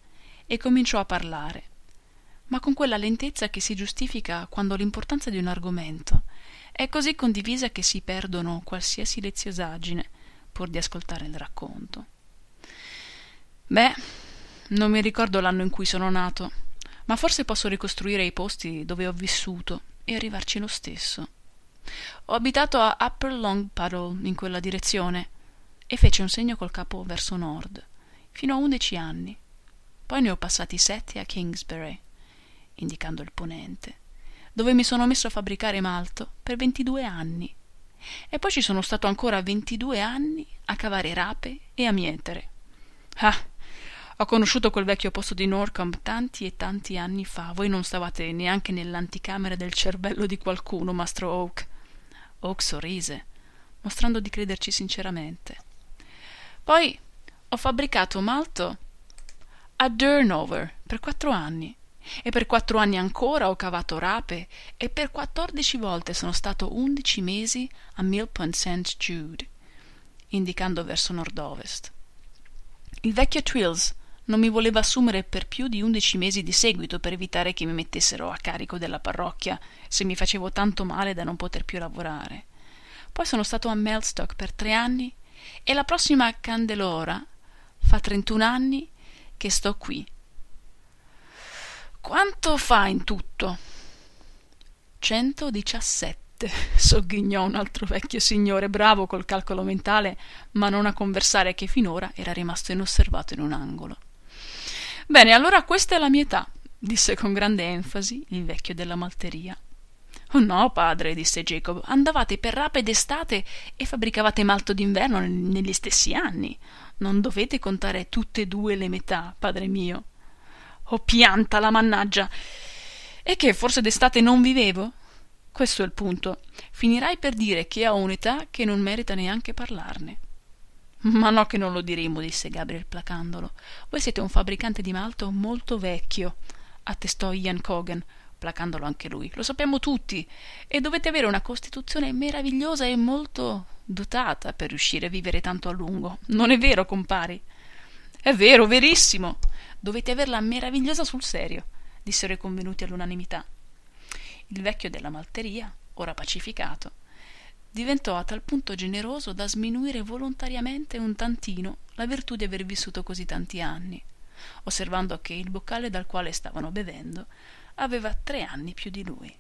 e cominciò a parlare, ma con quella lentezza che si giustifica quando l'importanza di un argomento è così condivisa che si perdono qualsiasi leziosaggine pur di ascoltare il racconto. Beh, non mi ricordo l'anno in cui sono nato, ma forse posso ricostruire i posti dove ho vissuto e arrivarci lo stesso. Ho abitato a Upper Long Puddle in quella direzione, e fece un segno col capo verso nord, fino a undici anni. Poi ne ho passati sette a Kingsbury, indicando il ponente, dove mi sono messo a fabbricare malto per ventidue anni. E poi ci sono stato ancora ventidue anni a cavare rape e a mietere. Ah, ho conosciuto quel vecchio posto di Norcombe tanti e tanti anni fa. Voi non stavate neanche nell'anticamera del cervello di qualcuno, mastro Oak. Oak sorrise, mostrando di crederci sinceramente. Poi ho fabbricato malto a Durnover per quattro anni e per quattro anni ancora ho cavato rape e per quattordici volte sono stato undici mesi a Mill St. Jude, indicando verso nord-ovest. Il vecchio Twills non mi voleva assumere per più di undici mesi di seguito per evitare che mi mettessero a carico della parrocchia se mi facevo tanto male da non poter più lavorare. Poi sono stato a Melstock per tre anni e la prossima candelora fa 31 anni che sto qui. Quanto fa in tutto? 117, [laughs] sogghignò un altro vecchio signore bravo col calcolo mentale, ma non a conversare che finora era rimasto inosservato in un angolo. Bene, allora questa è la mia età, disse con grande enfasi il vecchio della malteria. Oh no padre disse jacob andavate per rape d'estate e fabbricavate malto d'inverno negli stessi anni non dovete contare tutt'e due le metà padre mio oh pianta la mannaggia e che forse d'estate non vivevo questo è il punto finirai per dire che ho un'età che non merita neanche parlarne ma no che non lo diremo disse Gabriel placandolo voi siete un fabbricante di malto molto vecchio attestò Ian Cogan placandolo anche lui. Lo sappiamo tutti e dovete avere una costituzione meravigliosa e molto dotata per riuscire a vivere tanto a lungo. Non è vero, compari? È vero, verissimo. Dovete averla meravigliosa sul serio, dissero i convenuti all'unanimità. Il vecchio della malteria, ora pacificato, diventò a tal punto generoso da sminuire volontariamente un tantino la virtù di aver vissuto così tanti anni, osservando che il boccale dal quale stavano bevendo aveva tre anni più di lui.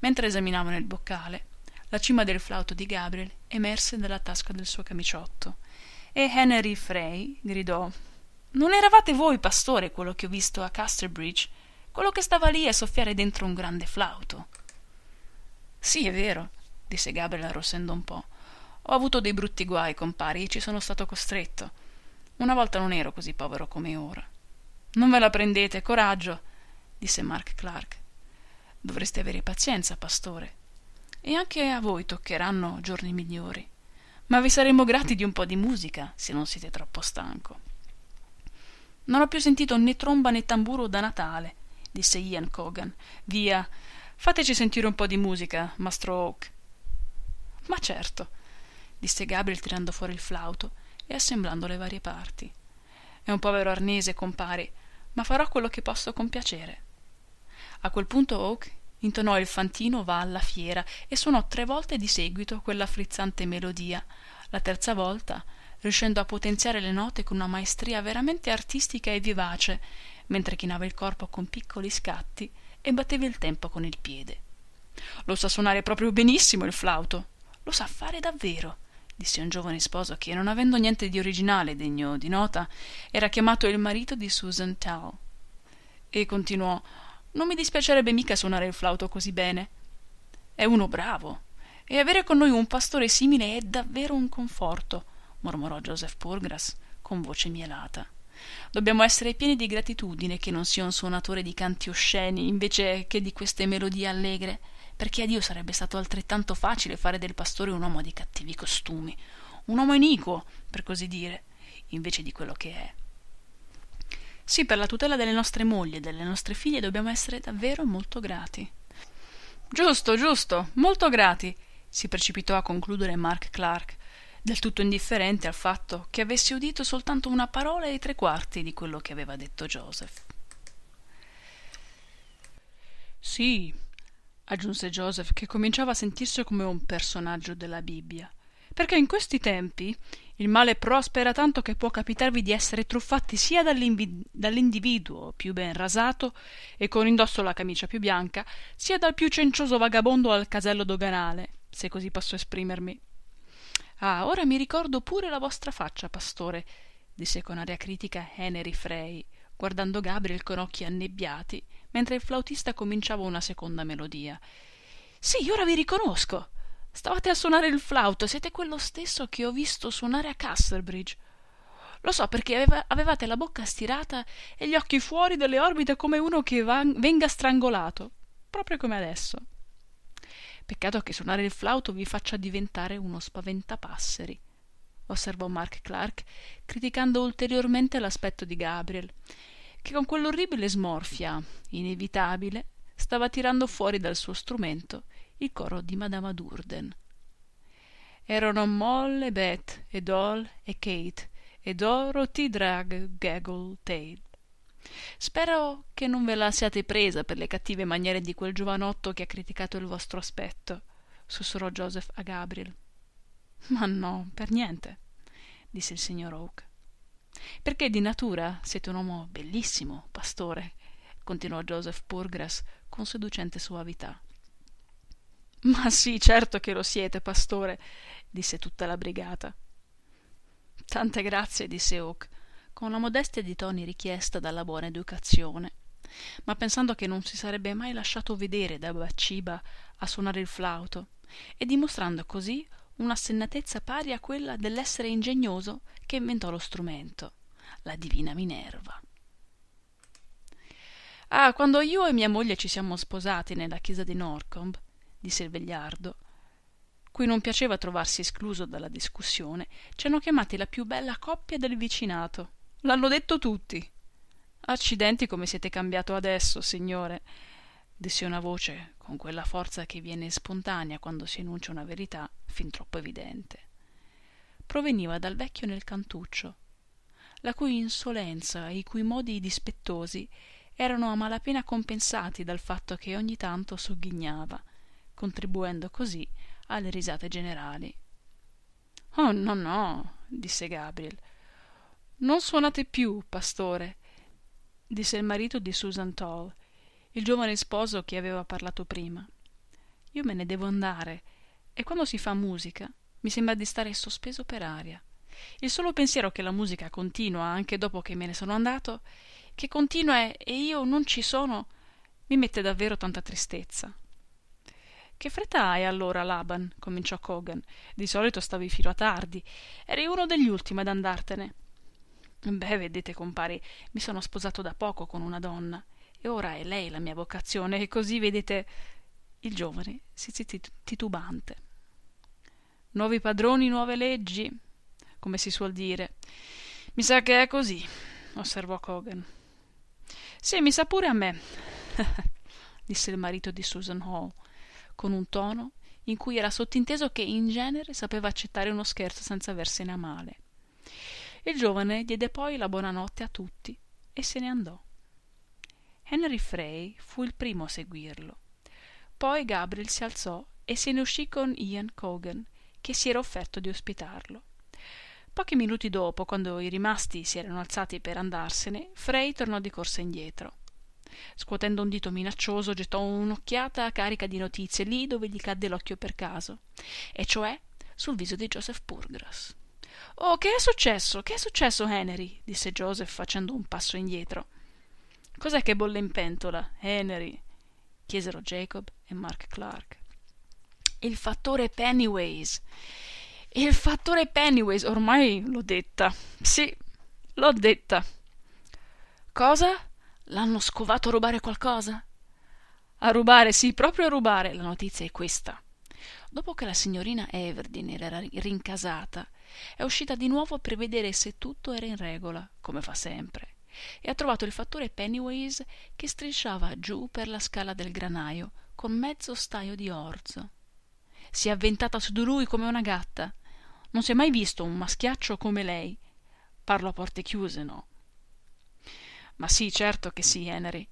Mentre esaminavano il boccale, la cima del flauto di Gabriel emerse dalla tasca del suo camiciotto e Henry Frey gridò Non eravate voi, pastore, quello che ho visto a Casterbridge? Quello che stava lì a soffiare dentro un grande flauto. Sì, è vero, disse Gabriel arrossendo un po'. Ho avuto dei brutti guai, compari, e ci sono stato costretto. Una volta non ero così povero come ora. Non ve la prendete, coraggio disse Mark Clark. Dovreste avere pazienza, pastore. E anche a voi toccheranno giorni migliori. Ma vi saremmo grati di un po' di musica, se non siete troppo stanco. Non ho più sentito né tromba né tamburo da Natale, disse Ian Cogan. Via, fateci sentire un po' di musica, mastro Oak. Ma certo, disse Gabriel tirando fuori il flauto e assemblando le varie parti. È un povero arnese, compare, ma farò quello che posso con piacere a quel punto Oak intonò il fantino va alla fiera e suonò tre volte di seguito quella frizzante melodia la terza volta riuscendo a potenziare le note con una maestria veramente artistica e vivace mentre chinava il corpo con piccoli scatti e batteva il tempo con il piede lo sa suonare proprio benissimo il flauto lo sa fare davvero disse un giovane sposo che non avendo niente di originale degno di nota era chiamato il marito di Susan Tao e continuò non mi dispiacerebbe mica suonare il flauto così bene. È uno bravo. E avere con noi un pastore simile è davvero un conforto, mormorò Joseph Purgras con voce mielata. Dobbiamo essere pieni di gratitudine che non sia un suonatore di canti osceni invece che di queste melodie allegre, perché a Dio sarebbe stato altrettanto facile fare del pastore un uomo di cattivi costumi, un uomo iniquo, per così dire, invece di quello che è. Sì, per la tutela delle nostre mogli e delle nostre figlie dobbiamo essere davvero molto grati. Giusto, giusto, molto grati, si precipitò a concludere Mark Clark, del tutto indifferente al fatto che avesse udito soltanto una parola e tre quarti di quello che aveva detto Joseph. Sì, aggiunse Joseph, che cominciava a sentirsi come un personaggio della Bibbia, perché in questi tempi il male prospera tanto che può capitarvi di essere truffati sia dall'individuo più ben rasato e con indosso la camicia più bianca, sia dal più cencioso vagabondo al casello doganale, se così posso esprimermi. Ah, ora mi ricordo pure la vostra faccia, pastore, disse con aria critica Henry Frey, guardando Gabriel con occhi annebbiati, mentre il flautista cominciava una seconda melodia. Sì, ora vi riconosco. Stavate a suonare il flauto, siete quello stesso che ho visto suonare a Casterbridge. Lo so perché aveva, avevate la bocca stirata e gli occhi fuori dalle orbite come uno che van, venga strangolato, proprio come adesso. Peccato che suonare il flauto vi faccia diventare uno spaventapasseri, osservò Mark Clark, criticando ulteriormente l'aspetto di Gabriel, che con quell'orribile smorfia, inevitabile, stava tirando fuori dal suo strumento il coro di madama Durden. Erano Moll e Beth, e Doll e Kate, e Dorothy Drag Gaggle Tail. Spero che non ve la siate presa per le cattive maniere di quel giovanotto che ha criticato il vostro aspetto, sussurrò Joseph a Gabriel. Ma no, per niente, disse il signor Oak. Perché di natura siete un uomo bellissimo, pastore, continuò Joseph Purgras con seducente suavità. Ma sì, certo che lo siete, pastore, disse tutta la brigata. Tante grazie, disse Hawk, con la modestia di toni richiesta dalla buona educazione, ma pensando che non si sarebbe mai lasciato vedere da Baciba a suonare il flauto, e dimostrando così una sennatezza pari a quella dell'essere ingegnoso che inventò lo strumento, la divina Minerva. Ah, quando io e mia moglie ci siamo sposati nella chiesa di Norcombe, il vegliardo, cui non piaceva trovarsi escluso dalla discussione, ci hanno chiamati la più bella coppia del vicinato. L'hanno detto tutti. Accidenti come siete cambiato adesso, signore, disse una voce con quella forza che viene spontanea quando si enuncia una verità fin troppo evidente. Proveniva dal vecchio nel cantuccio, la cui insolenza e i cui modi dispettosi erano a malapena compensati dal fatto che ogni tanto sogghignava contribuendo così alle risate generali. Oh no, no, disse Gabriel. Non suonate più, pastore, disse il marito di Susan Toll, il giovane sposo che aveva parlato prima. Io me ne devo andare, e quando si fa musica mi sembra di stare sospeso per aria. Il solo pensiero che la musica continua anche dopo che me ne sono andato, che continua e io non ci sono, mi mette davvero tanta tristezza. Che fretta hai allora, Laban? cominciò Kogan. Di solito stavi fino a tardi. Eri uno degli ultimi ad andartene. Beh, vedete, compare, mi sono sposato da poco con una donna. E ora è lei la mia vocazione, e così vedete. Il giovane si zittì titubante. Nuovi padroni, nuove leggi, come si suol dire. Mi sa che è così, osservò Kogan. Sì, mi sa pure a me, [laughs] disse il marito di Susan Hall con un tono in cui era sottinteso che in genere sapeva accettare uno scherzo senza aversene a male. Il giovane diede poi la buonanotte a tutti e se ne andò. Henry Frey fu il primo a seguirlo. Poi Gabriel si alzò e se ne uscì con Ian Cogan, che si era offerto di ospitarlo. Pochi minuti dopo, quando i rimasti si erano alzati per andarsene, Frey tornò di corsa indietro scuotendo un dito minaccioso gettò un'occhiata carica di notizie lì dove gli cadde l'occhio per caso e cioè sul viso di joseph purgras oh che è successo che è successo henry disse joseph facendo un passo indietro cos'è che bolle in pentola henry chiesero jacob e mark clark il fattore Pennyways. Il fattore Pennyways, ormai l'ho detta. Sì, l'ho detta. Cosa? L'hanno scovato a rubare qualcosa? A rubare, sì, proprio a rubare. La notizia è questa. Dopo che la signorina Everdeen era rincasata, è uscita di nuovo per vedere se tutto era in regola, come fa sempre, e ha trovato il fattore Pennywise che strisciava giù per la scala del granaio con mezzo staio di orzo. Si è avventata su di lui come una gatta. Non si è mai visto un maschiaccio come lei. Parlo a porte chiuse, no? ma sì, certo che sì, Henry.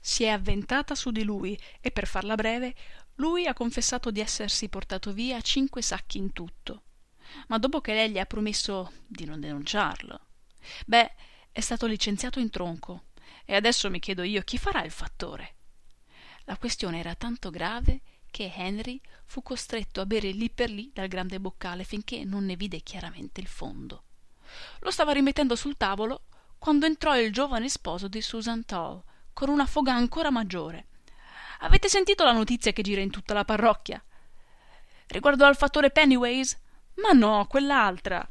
Si è avventata su di lui e, per farla breve, lui ha confessato di essersi portato via cinque sacchi in tutto, ma dopo che lei gli ha promesso di non denunciarlo. Beh, è stato licenziato in tronco e adesso mi chiedo io chi farà il fattore. La questione era tanto grave che Henry fu costretto a bere lì per lì dal grande boccale finché non ne vide chiaramente il fondo. Lo stava rimettendo sul tavolo quando entrò il giovane sposo di susan Tall, con una foga ancora maggiore avete sentito la notizia che gira in tutta la parrocchia riguardo al fattore pennyways ma no quell'altra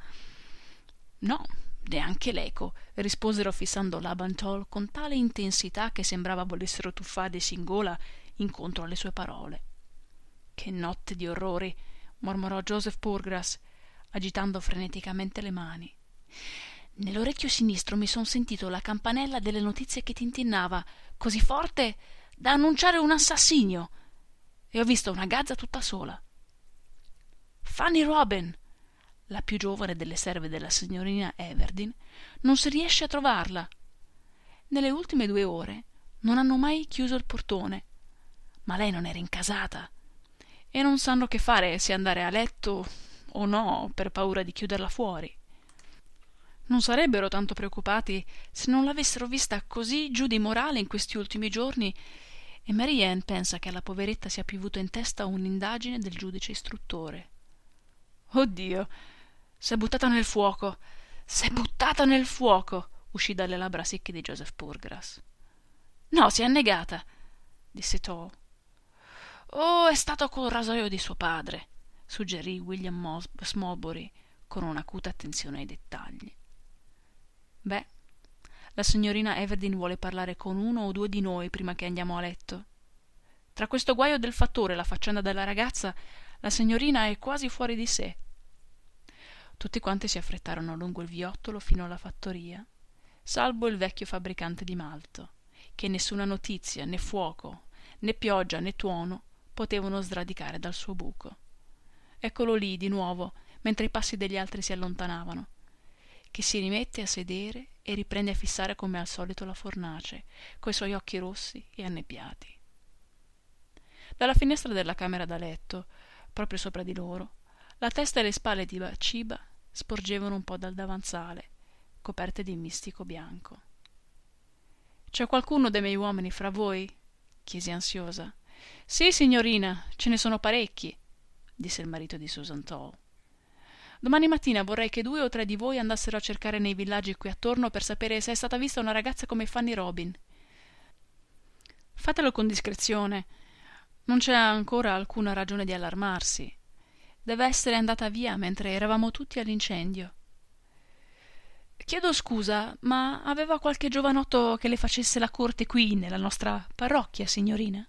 no neanche l'eco risposero fissando l'abantol con tale intensità che sembrava volessero tuffarsi in gola incontro alle sue parole che notte di orrori mormorò joseph purgras agitando freneticamente le mani Nell'orecchio sinistro mi son sentito la campanella delle notizie che tintinnava, così forte da annunciare un assassinio, e ho visto una gazza tutta sola. Fanny Robin, la più giovane delle serve della signorina Everdeen, non si riesce a trovarla. Nelle ultime due ore non hanno mai chiuso il portone, ma lei non era incasata e non sanno che fare se andare a letto o no per paura di chiuderla fuori non sarebbero tanto preoccupati se non l'avessero vista così giù di morale in questi ultimi giorni e Marianne pensa che alla poveretta sia piovuta in testa un'indagine del giudice istruttore. Oh Dio! S'è buttata nel fuoco! S'è buttata nel fuoco! uscì dalle labbra secche di Joseph Purgras. No, si è annegata! disse Toe. Oh, è stato col rasoio di suo padre, suggerì William Smallbury con un'acuta attenzione ai dettagli. Beh, la signorina Everdeen vuole parlare con uno o due di noi prima che andiamo a letto. Tra questo guaio del fattore e la faccenda della ragazza, la signorina è quasi fuori di sé. Tutti quanti si affrettarono lungo il viottolo fino alla fattoria, salvo il vecchio fabbricante di malto, che nessuna notizia, né fuoco, né pioggia, né tuono potevano sradicare dal suo buco. Eccolo lì di nuovo, mentre i passi degli altri si allontanavano, che si rimette a sedere e riprende a fissare come al solito la fornace, coi suoi occhi rossi e annebbiati. Dalla finestra della camera da letto, proprio sopra di loro, la testa e le spalle di Baciba sporgevano un po' dal davanzale, coperte di mistico bianco. C'è qualcuno dei miei uomini fra voi? chiesi ansiosa. Sì, signorina, ce ne sono parecchi, disse il marito di Susan Toll. Domani mattina vorrei che due o tre di voi andassero a cercare nei villaggi qui attorno per sapere se è stata vista una ragazza come Fanny Robin. Fatelo con discrezione. Non c'è ancora alcuna ragione di allarmarsi. Deve essere andata via mentre eravamo tutti all'incendio. Chiedo scusa, ma aveva qualche giovanotto che le facesse la corte qui nella nostra parrocchia, signorina?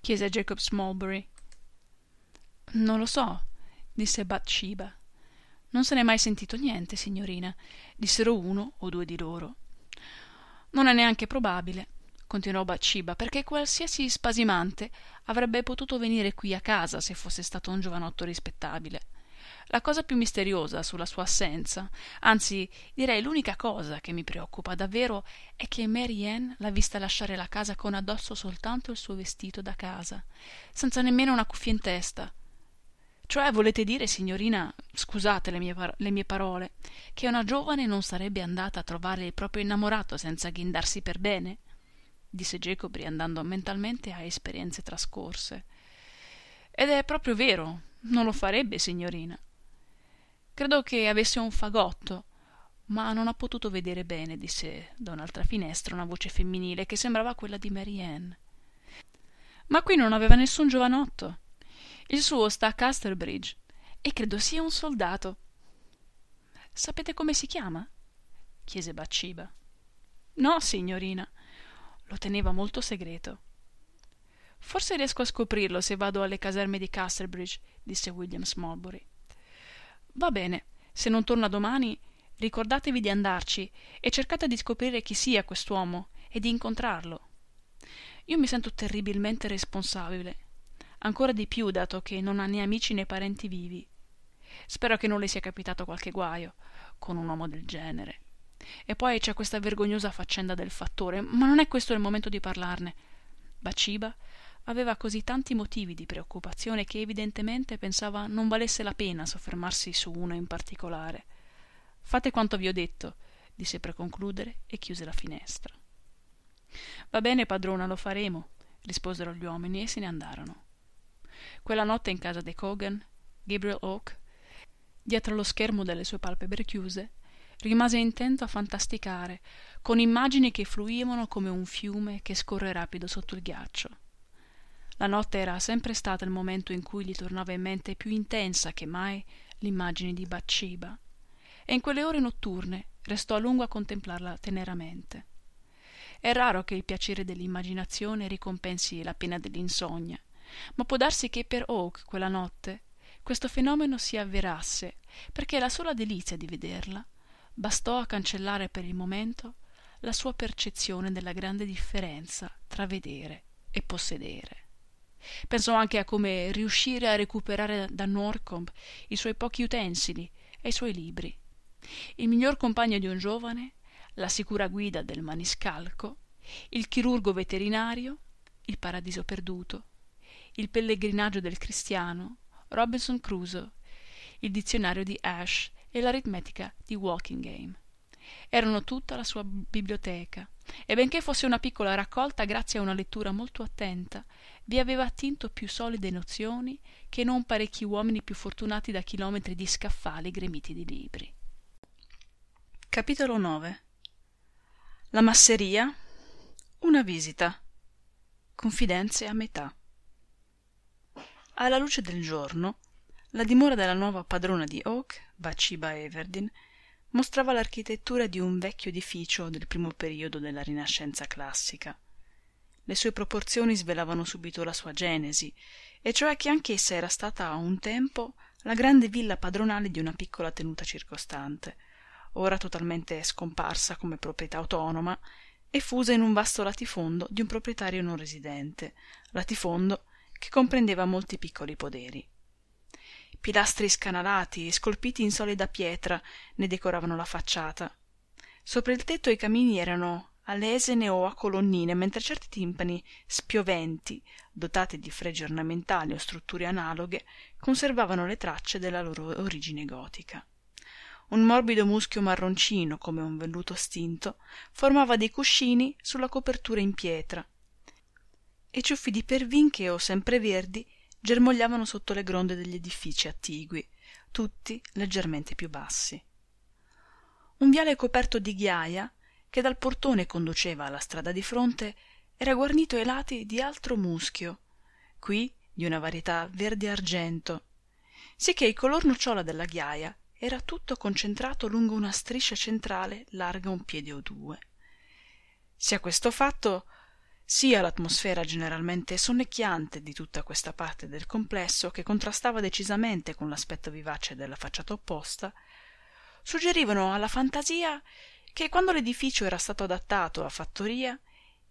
chiese Jacob Smallbury. Non lo so, disse bathsheba non se n'è mai sentito niente signorina dissero uno o due di loro non è neanche probabile continuò bathsheba perché qualsiasi spasimante avrebbe potuto venire qui a casa se fosse stato un giovanotto rispettabile la cosa più misteriosa sulla sua assenza, anzi direi l'unica cosa che mi preoccupa davvero è che Mary Ann l'ha vista lasciare la casa con addosso soltanto il suo vestito da casa, senza nemmeno una cuffia in testa, cioè volete dire, signorina, scusate le mie, par- le mie, parole, che una giovane non sarebbe andata a trovare il proprio innamorato senza ghindarsi per bene? disse Jacob riandando mentalmente a esperienze trascorse. Ed è proprio vero, non lo farebbe, signorina. Credo che avesse un fagotto, ma non ha potuto vedere bene, disse da un'altra finestra una voce femminile che sembrava quella di Mary Ann. Ma qui non aveva nessun giovanotto. Il suo sta a Casterbridge e credo sia un soldato. Sapete come si chiama? chiese Bacciba. No, signorina. Lo teneva molto segreto. Forse riesco a scoprirlo se vado alle caserme di Casterbridge, disse William Smallbury. Va bene, se non torna domani, ricordatevi di andarci e cercate di scoprire chi sia quest'uomo e di incontrarlo. Io mi sento terribilmente responsabile ancora di più dato che non ha né amici né parenti vivi. Spero che non le sia capitato qualche guaio con un uomo del genere. E poi c'è questa vergognosa faccenda del fattore, ma non è questo il momento di parlarne. Baciba aveva così tanti motivi di preoccupazione che evidentemente pensava non valesse la pena soffermarsi su uno in particolare. Fate quanto vi ho detto, disse per concludere e chiuse la finestra. Va bene, padrona, lo faremo, risposero gli uomini e se ne andarono quella notte in casa dei Cogan, Gabriel Oak, dietro lo schermo delle sue palpebre chiuse, rimase intento a fantasticare, con immagini che fluivano come un fiume che scorre rapido sotto il ghiaccio. La notte era sempre stata il momento in cui gli tornava in mente più intensa che mai l'immagine di Bathsheba, e in quelle ore notturne restò a lungo a contemplarla teneramente. È raro che il piacere dell'immaginazione ricompensi la pena dell'insonnia, ma può darsi che per Hawk quella notte questo fenomeno si avverasse perché la sola delizia di vederla bastò a cancellare per il momento la sua percezione della grande differenza tra vedere e possedere. Pensò anche a come riuscire a recuperare da Norcomb i suoi pochi utensili e i suoi libri. Il miglior compagno di un giovane, la sicura guida del maniscalco, il chirurgo veterinario, il paradiso perduto, il pellegrinaggio del cristiano, Robinson Crusoe, il dizionario di Ash e l'aritmetica di Walkingham. Erano tutta la sua biblioteca, e benché fosse una piccola raccolta grazie a una lettura molto attenta, vi aveva attinto più solide nozioni che non parecchi uomini più fortunati da chilometri di scaffali gremiti di libri. Capitolo 9 La masseria Una visita Confidenze a metà alla luce del giorno la dimora della nuova padrona di oak bathsheba everdeen mostrava l'architettura di un vecchio edificio del primo periodo della rinascenza classica le sue proporzioni svelavano subito la sua genesi e cioè che anch'essa era stata a un tempo la grande villa padronale di una piccola tenuta circostante ora totalmente scomparsa come proprietà autonoma e fusa in un vasto latifondo di un proprietario non residente latifondo che comprendeva molti piccoli poderi pilastri scanalati e scolpiti in solida pietra ne decoravano la facciata sopra il tetto i camini erano a lesene o a colonnine mentre certi timpani spioventi dotati di fregi ornamentali o strutture analoghe conservavano le tracce della loro origine gotica un morbido muschio marroncino come un velluto stinto formava dei cuscini sulla copertura in pietra e ciuffi di pervinche o sempreverdi germogliavano sotto le gronde degli edifici attigui tutti leggermente più bassi un viale coperto di ghiaia che dal portone conduceva alla strada di fronte era guarnito ai lati di altro muschio qui di una varietà verde argento sicché il color nocciola della ghiaia era tutto concentrato lungo una striscia centrale larga un piede o due sia questo fatto sia l'atmosfera generalmente sonnecchiante di tutta questa parte del complesso che contrastava decisamente con l'aspetto vivace della facciata opposta suggerivano alla fantasia che quando l'edificio era stato adattato a fattoria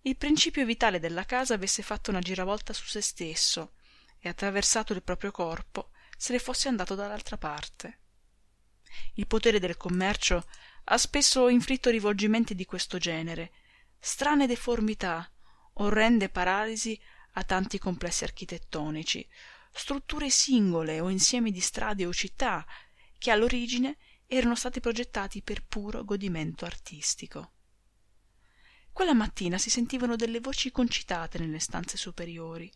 il principio vitale della casa avesse fatto una giravolta su se stesso e attraversato il proprio corpo se ne fosse andato dall'altra parte il potere del commercio ha spesso inflitto rivolgimenti di questo genere strane deformità orrende paralisi a tanti complessi architettonici strutture singole o insiemi di strade o città che all'origine erano stati progettati per puro godimento artistico quella mattina si sentivano delle voci concitate nelle stanze superiori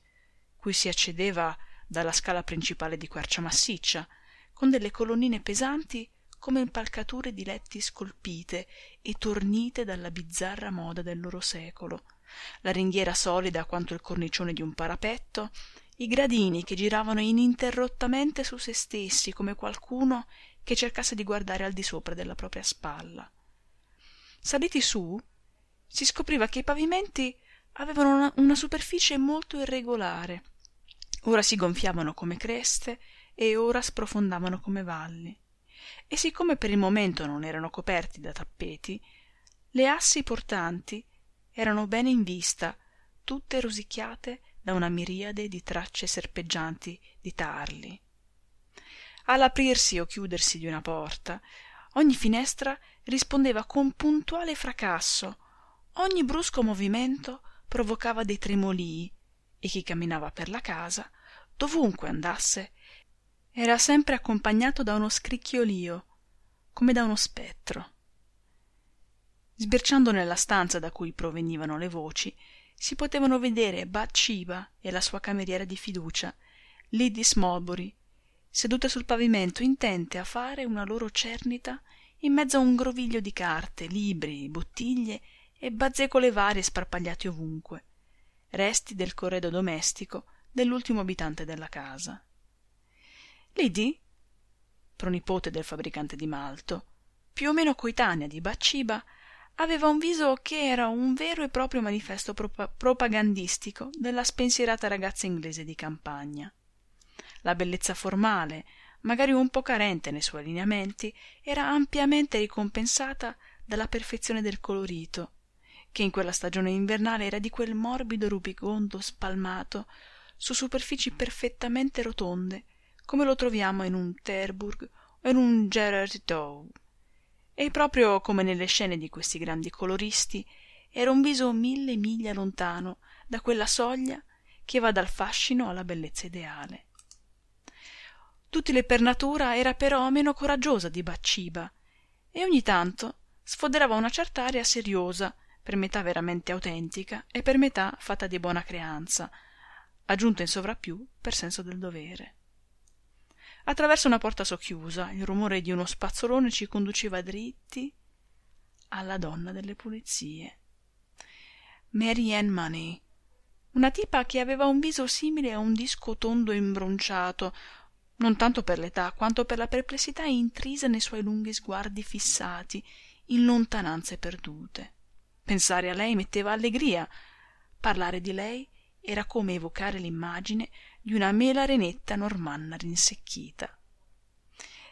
cui si accedeva dalla scala principale di quercia massiccia con delle colonnine pesanti come impalcature di letti scolpite e tornite dalla bizzarra moda del loro secolo la ringhiera solida quanto il cornicione di un parapetto i gradini che giravano ininterrottamente su se stessi come qualcuno che cercasse di guardare al di sopra della propria spalla saliti su si scopriva che i pavimenti avevano una superficie molto irregolare ora si gonfiavano come creste e ora sprofondavano come valli e siccome per il momento non erano coperti da tappeti le assi portanti erano bene in vista tutte rosicchiate da una miriade di tracce serpeggianti di tarli all'aprirsi o chiudersi di una porta ogni finestra rispondeva con puntuale fracasso ogni brusco movimento provocava dei tremolii e chi camminava per la casa dovunque andasse era sempre accompagnato da uno scricchiolio, come da uno spettro sbirciando nella stanza da cui provenivano le voci si potevano vedere bathsheba e la sua cameriera di fiducia liddy smallbury sedute sul pavimento intente a fare una loro cernita in mezzo a un groviglio di carte libri bottiglie e bazzecole varie sparpagliate ovunque resti del corredo domestico dell'ultimo abitante della casa liddy pronipote del fabbricante di malto più o meno coetanea di bathsheba aveva un viso che era un vero e proprio manifesto propagandistico della spensierata ragazza inglese di campagna la bellezza formale magari un po carente nei suoi lineamenti era ampiamente ricompensata dalla perfezione del colorito che in quella stagione invernale era di quel morbido rubicondo spalmato su superfici perfettamente rotonde come lo troviamo in un terburg o in un gerard e proprio come nelle scene di questi grandi coloristi era un viso mille miglia lontano da quella soglia che va dal fascino alla bellezza ideale tutile per natura era però meno coraggiosa di Bacciba e ogni tanto sfoderava una cert'aria seriosa per metà veramente autentica e per metà fatta di buona creanza aggiunta in sovrappiù per senso del dovere attraverso una porta socchiusa il rumore di uno spazzolone ci conduceva dritti alla donna delle pulizie mary ann money una tipa che aveva un viso simile a un disco tondo imbronciato non tanto per l'età quanto per la perplessità intrisa nei suoi lunghi sguardi fissati in lontananze perdute pensare a lei metteva allegria parlare di lei era come evocare l'immagine di una mela renetta normanna rinsecchita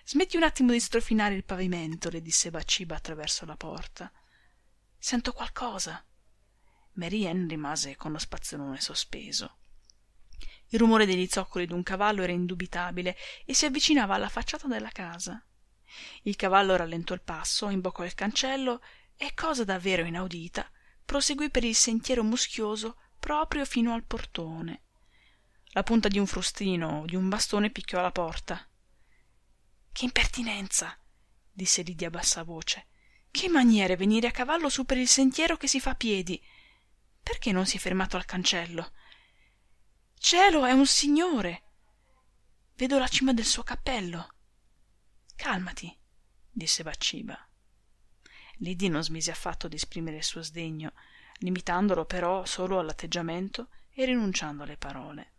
smetti un attimo di strofinare il pavimento le disse bathsheba attraverso la porta sento qualcosa mary rimase con lo spazzolone sospeso il rumore degli zoccoli d'un cavallo era indubitabile e si avvicinava alla facciata della casa il cavallo rallentò il passo imboccò il cancello e cosa davvero inaudita proseguì per il sentiero muschioso proprio fino al portone la punta di un frustino o di un bastone picchiò alla porta che impertinenza disse Lidia a bassa voce che maniere venire a cavallo su per il sentiero che si fa a piedi perché non si è fermato al cancello cielo è un signore vedo la cima del suo cappello calmati disse baciba Lidia non smise affatto di esprimere il suo sdegno limitandolo però solo all'atteggiamento e rinunciando alle parole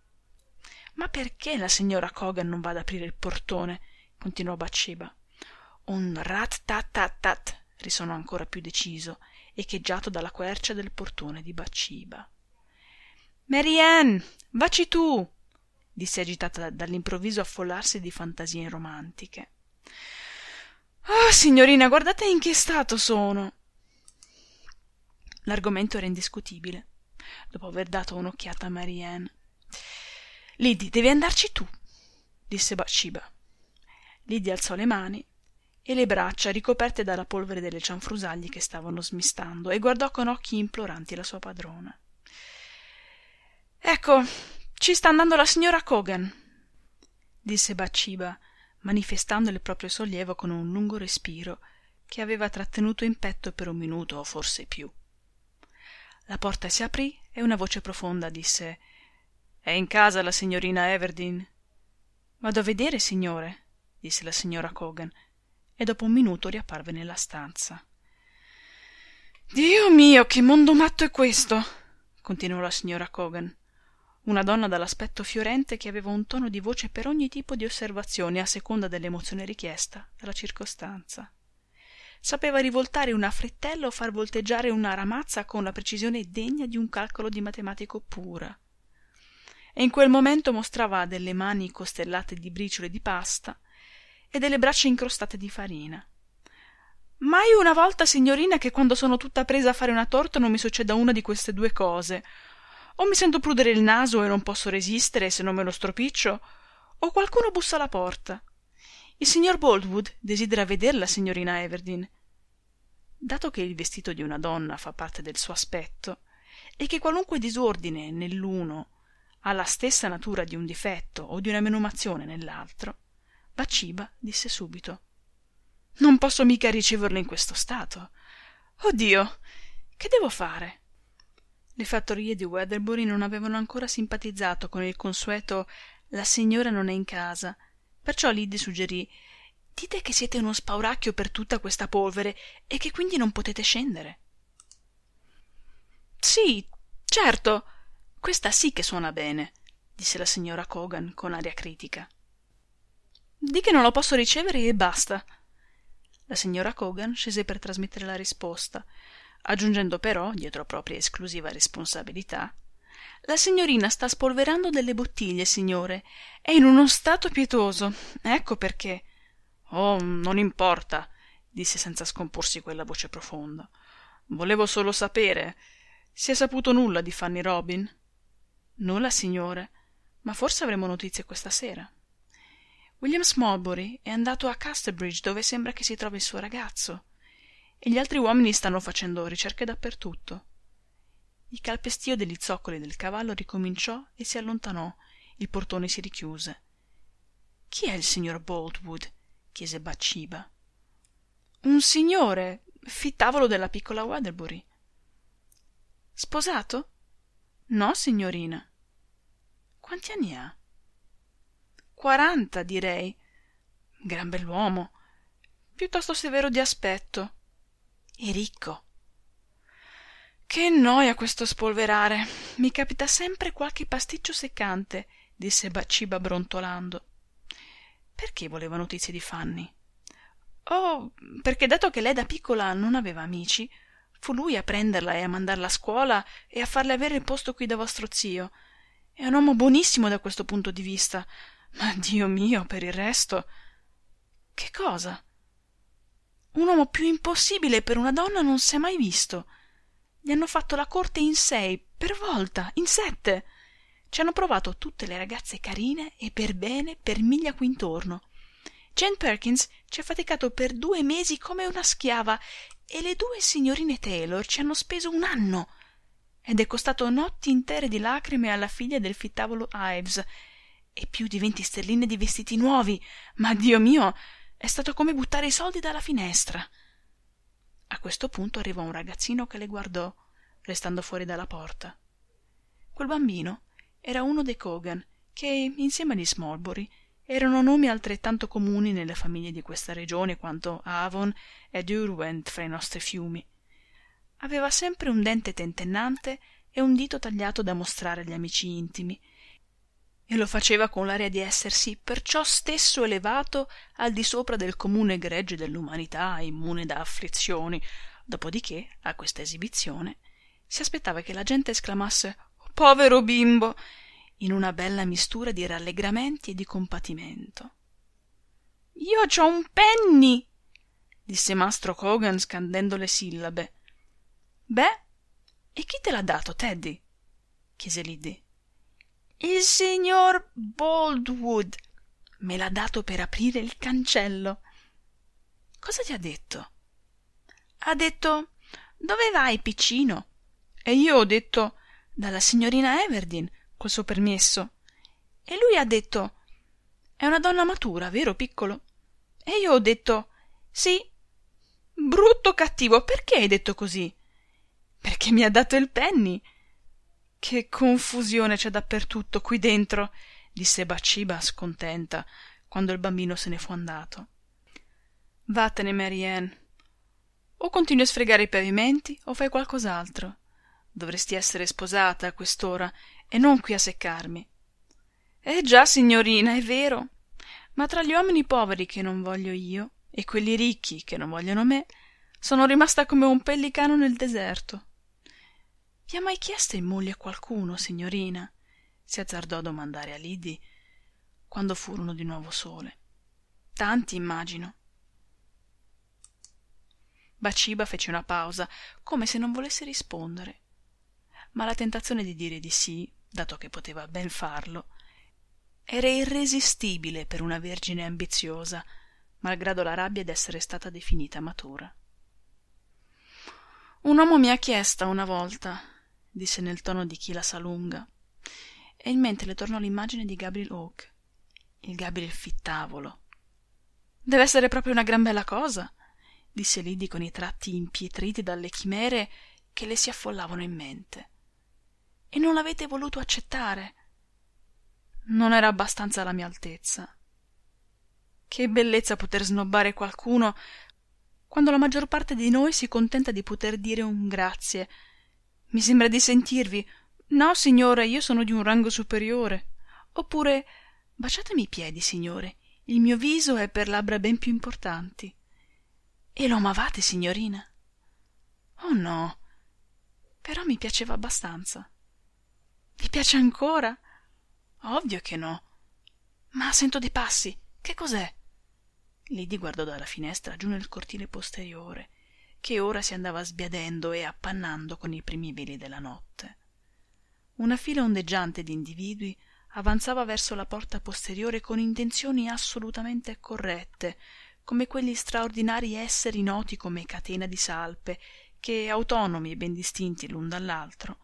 ma perché la signora Kogan non va ad aprire il portone continuò bathsheba un rat tat tat tat risonò ancora più deciso echeggiato dalla quercia del portone di bathsheba Marianne, ann tu disse agitata dall'improvviso affollarsi di fantasie romantiche oh signorina guardate in che stato sono l'argomento era indiscutibile dopo aver dato un'occhiata a Liddy, devi andarci tu, disse Bathsheba. Liddy alzò le mani e le braccia ricoperte dalla polvere delle cianfrusaglie che stavano smistando e guardò con occhi imploranti la sua padrona. Ecco, ci sta andando la signora Cogan, disse Bathsheba, manifestando il proprio sollievo con un lungo respiro che aveva trattenuto in petto per un minuto o forse più. La porta si aprì e una voce profonda disse è in casa la signorina everdeen vado a vedere signore disse la signora Cogan, e dopo un minuto riapparve nella stanza dio mio che mondo matto è questo continuò la signora Cogan. una donna dall'aspetto fiorente che aveva un tono di voce per ogni tipo di osservazione a seconda dell'emozione richiesta dalla circostanza sapeva rivoltare una frittella o far volteggiare una ramazza con la precisione degna di un calcolo di matematico pura e in quel momento mostrava delle mani costellate di briciole di pasta e delle braccia incrostate di farina. Mai una volta, signorina, che quando sono tutta presa a fare una torta non mi succeda una di queste due cose. O mi sento prudere il naso e non posso resistere se non me lo stropiccio, o qualcuno bussa alla porta. Il signor Boldwood desidera vederla, signorina Everdeen. Dato che il vestito di una donna fa parte del suo aspetto, e che qualunque disordine nell'uno ha la stessa natura di un difetto o di una menomazione nell'altro la ciba disse subito non posso mica riceverlo in questo stato oh dio che devo fare le fattorie di weatherbury non avevano ancora simpatizzato con il consueto la signora non è in casa perciò liddi suggerì dite che siete uno spauracchio per tutta questa polvere e che quindi non potete scendere sì certo questa sì che suona bene disse la signora kogan con aria critica di che non lo posso ricevere e basta la signora kogan scese per trasmettere la risposta aggiungendo però dietro propria esclusiva responsabilità la signorina sta spolverando delle bottiglie signore è in uno stato pietoso ecco perché oh non importa disse senza scomporsi quella voce profonda volevo solo sapere si è saputo nulla di fanny robin nulla signore ma forse avremo notizie questa sera william smallbury è andato a casterbridge dove sembra che si trovi il suo ragazzo e gli altri uomini stanno facendo ricerche dappertutto il calpestio degli zoccoli del cavallo ricominciò e si allontanò il portone si richiuse chi è il signor boltwood chiese bathsheba un signore fittavolo della piccola weatherbury sposato no signorina quanti anni ha quaranta direi gran bell'uomo piuttosto severo di aspetto e ricco che noja questo spolverare i capita sempre qualche pasticcio seccante disse baciba brontolando perché voleva notizie di fanny oh perché dato che lei da piccola non aveva amici fu lui a prenderla e a mandarla a scuola e a farle avere il posto qui da vostro zio è un uomo buonissimo da questo punto di vista ma dio mio per il resto che cosa un uomo più impossibile per una donna non s'è mai visto gli hanno fatto la corte in sei per volta in sette ci hanno provato tutte le ragazze carine e per bene per miglia qui intorno. jane perkins ci ha faticato per due mesi come una schiava e le due signorine taylor ci hanno speso un anno ed è costato notti intere di lacrime alla figlia del fittavolo ives e più di venti sterline di vestiti nuovi ma dio mio è stato come buttare i soldi dalla finestra a questo punto arrivò un ragazzino che le guardò restando fuori della porta quel bambino era uno dei cogan che insieme agli smorbury erano nomi altrettanto comuni nelle famiglie di questa regione quanto avon e hurwent fra i nostri fiumi aveva sempre un dente tentennante e un dito tagliato da mostrare agli amici intimi e lo faceva con l'aria di essersi perciò stesso elevato al di sopra del comune gregge dell'umanità immune da afflizioni dopodiché a questa esibizione si aspettava che la gente esclamasse povero bimbo in una bella mistura di rallegramenti e di compatimento io c'ho un penny disse mastro cogan scandendo le sillabe Beh, e chi te l'ha dato teddy chiese liddy il signor boldwood me l'ha dato per aprire il cancello cosa ti ha detto ha detto dove vai piccino e io ho detto dalla signorina everdeen col suo permesso e lui ha detto è una donna matura vero piccolo e io ho detto sì brutto cattivo perché hai detto così perché mi ha dato il penny che confusione c'è dappertutto qui dentro disse Baciba scontenta quando il bambino se ne fu andato vattene Mary o continui a sfregare i pavimenti o fai qualcos'altro dovresti essere sposata a quest'ora e non qui a seccarmi eh già signorina è vero ma tra gli uomini poveri che non voglio io e quelli ricchi che non vogliono me sono rimasta come un pellicano nel deserto vi ha mai chiesta in moglie qualcuno signorina si azzardò a domandare a Liddy quando furono di nuovo sole tanti immagino baciba fece una pausa come se non volesse rispondere ma la tentazione di dire di sì dato che poteva ben farlo era irresistibile per una vergine ambiziosa malgrado la rabbia d'essere stata definita matura un uomo mi ha chiesta una volta disse nel tono di chi la sa lunga e in mente le tornò l'immagine di Gabriel Oak il Gabriel fittavolo dev'essere proprio una gran bella cosa disse Liddy con i tratti impietriti dalle chimere che le si affollavano in mente e non l'avete voluto accettare. Non era abbastanza la mia altezza. Che bellezza poter snobbare qualcuno quando la maggior parte di noi si contenta di poter dire un grazie. Mi sembra di sentirvi No, signore, io sono di un rango superiore. Oppure baciatemi i piedi, signore. Il mio viso è per labbra ben più importanti. E lo amavate, signorina? Oh no. Però mi piaceva abbastanza. Vi piace ancora ovvio che no ma sento dei passi che cos'è lidì guardò dalla finestra giù nel cortile posteriore che ora si andava sbiadendo e appannando con i primi veli della notte una fila ondeggiante d'individui avanzava verso la porta posteriore con intenzioni assolutamente corrette come quegli straordinarii esseri noti come catena di salpe che autonomi e ben distinti l'un dall'altro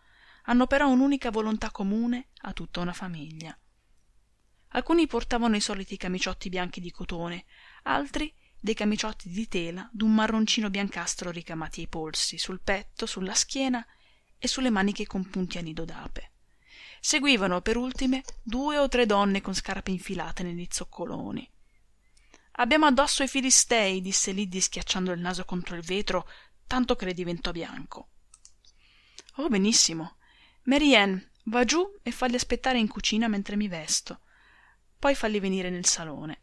hanno però un'unica volontà comune a tutta una famiglia alcuni portavano i soliti camiciotti bianchi di cotone altri dei camiciotti di tela d'un marroncino biancastro ricamati ai polsi sul petto sulla schiena e sulle maniche con punti a nido d'ape seguivano per ultime due o tre donne con scarpe infilate negli zoccoloni abbiamo addosso i filistei disse liddi schiacciando il naso contro il vetro tanto che le diventò bianco oh benissimo anne va giù e falli aspettare in cucina mentre mi vesto poi falli venire nel salone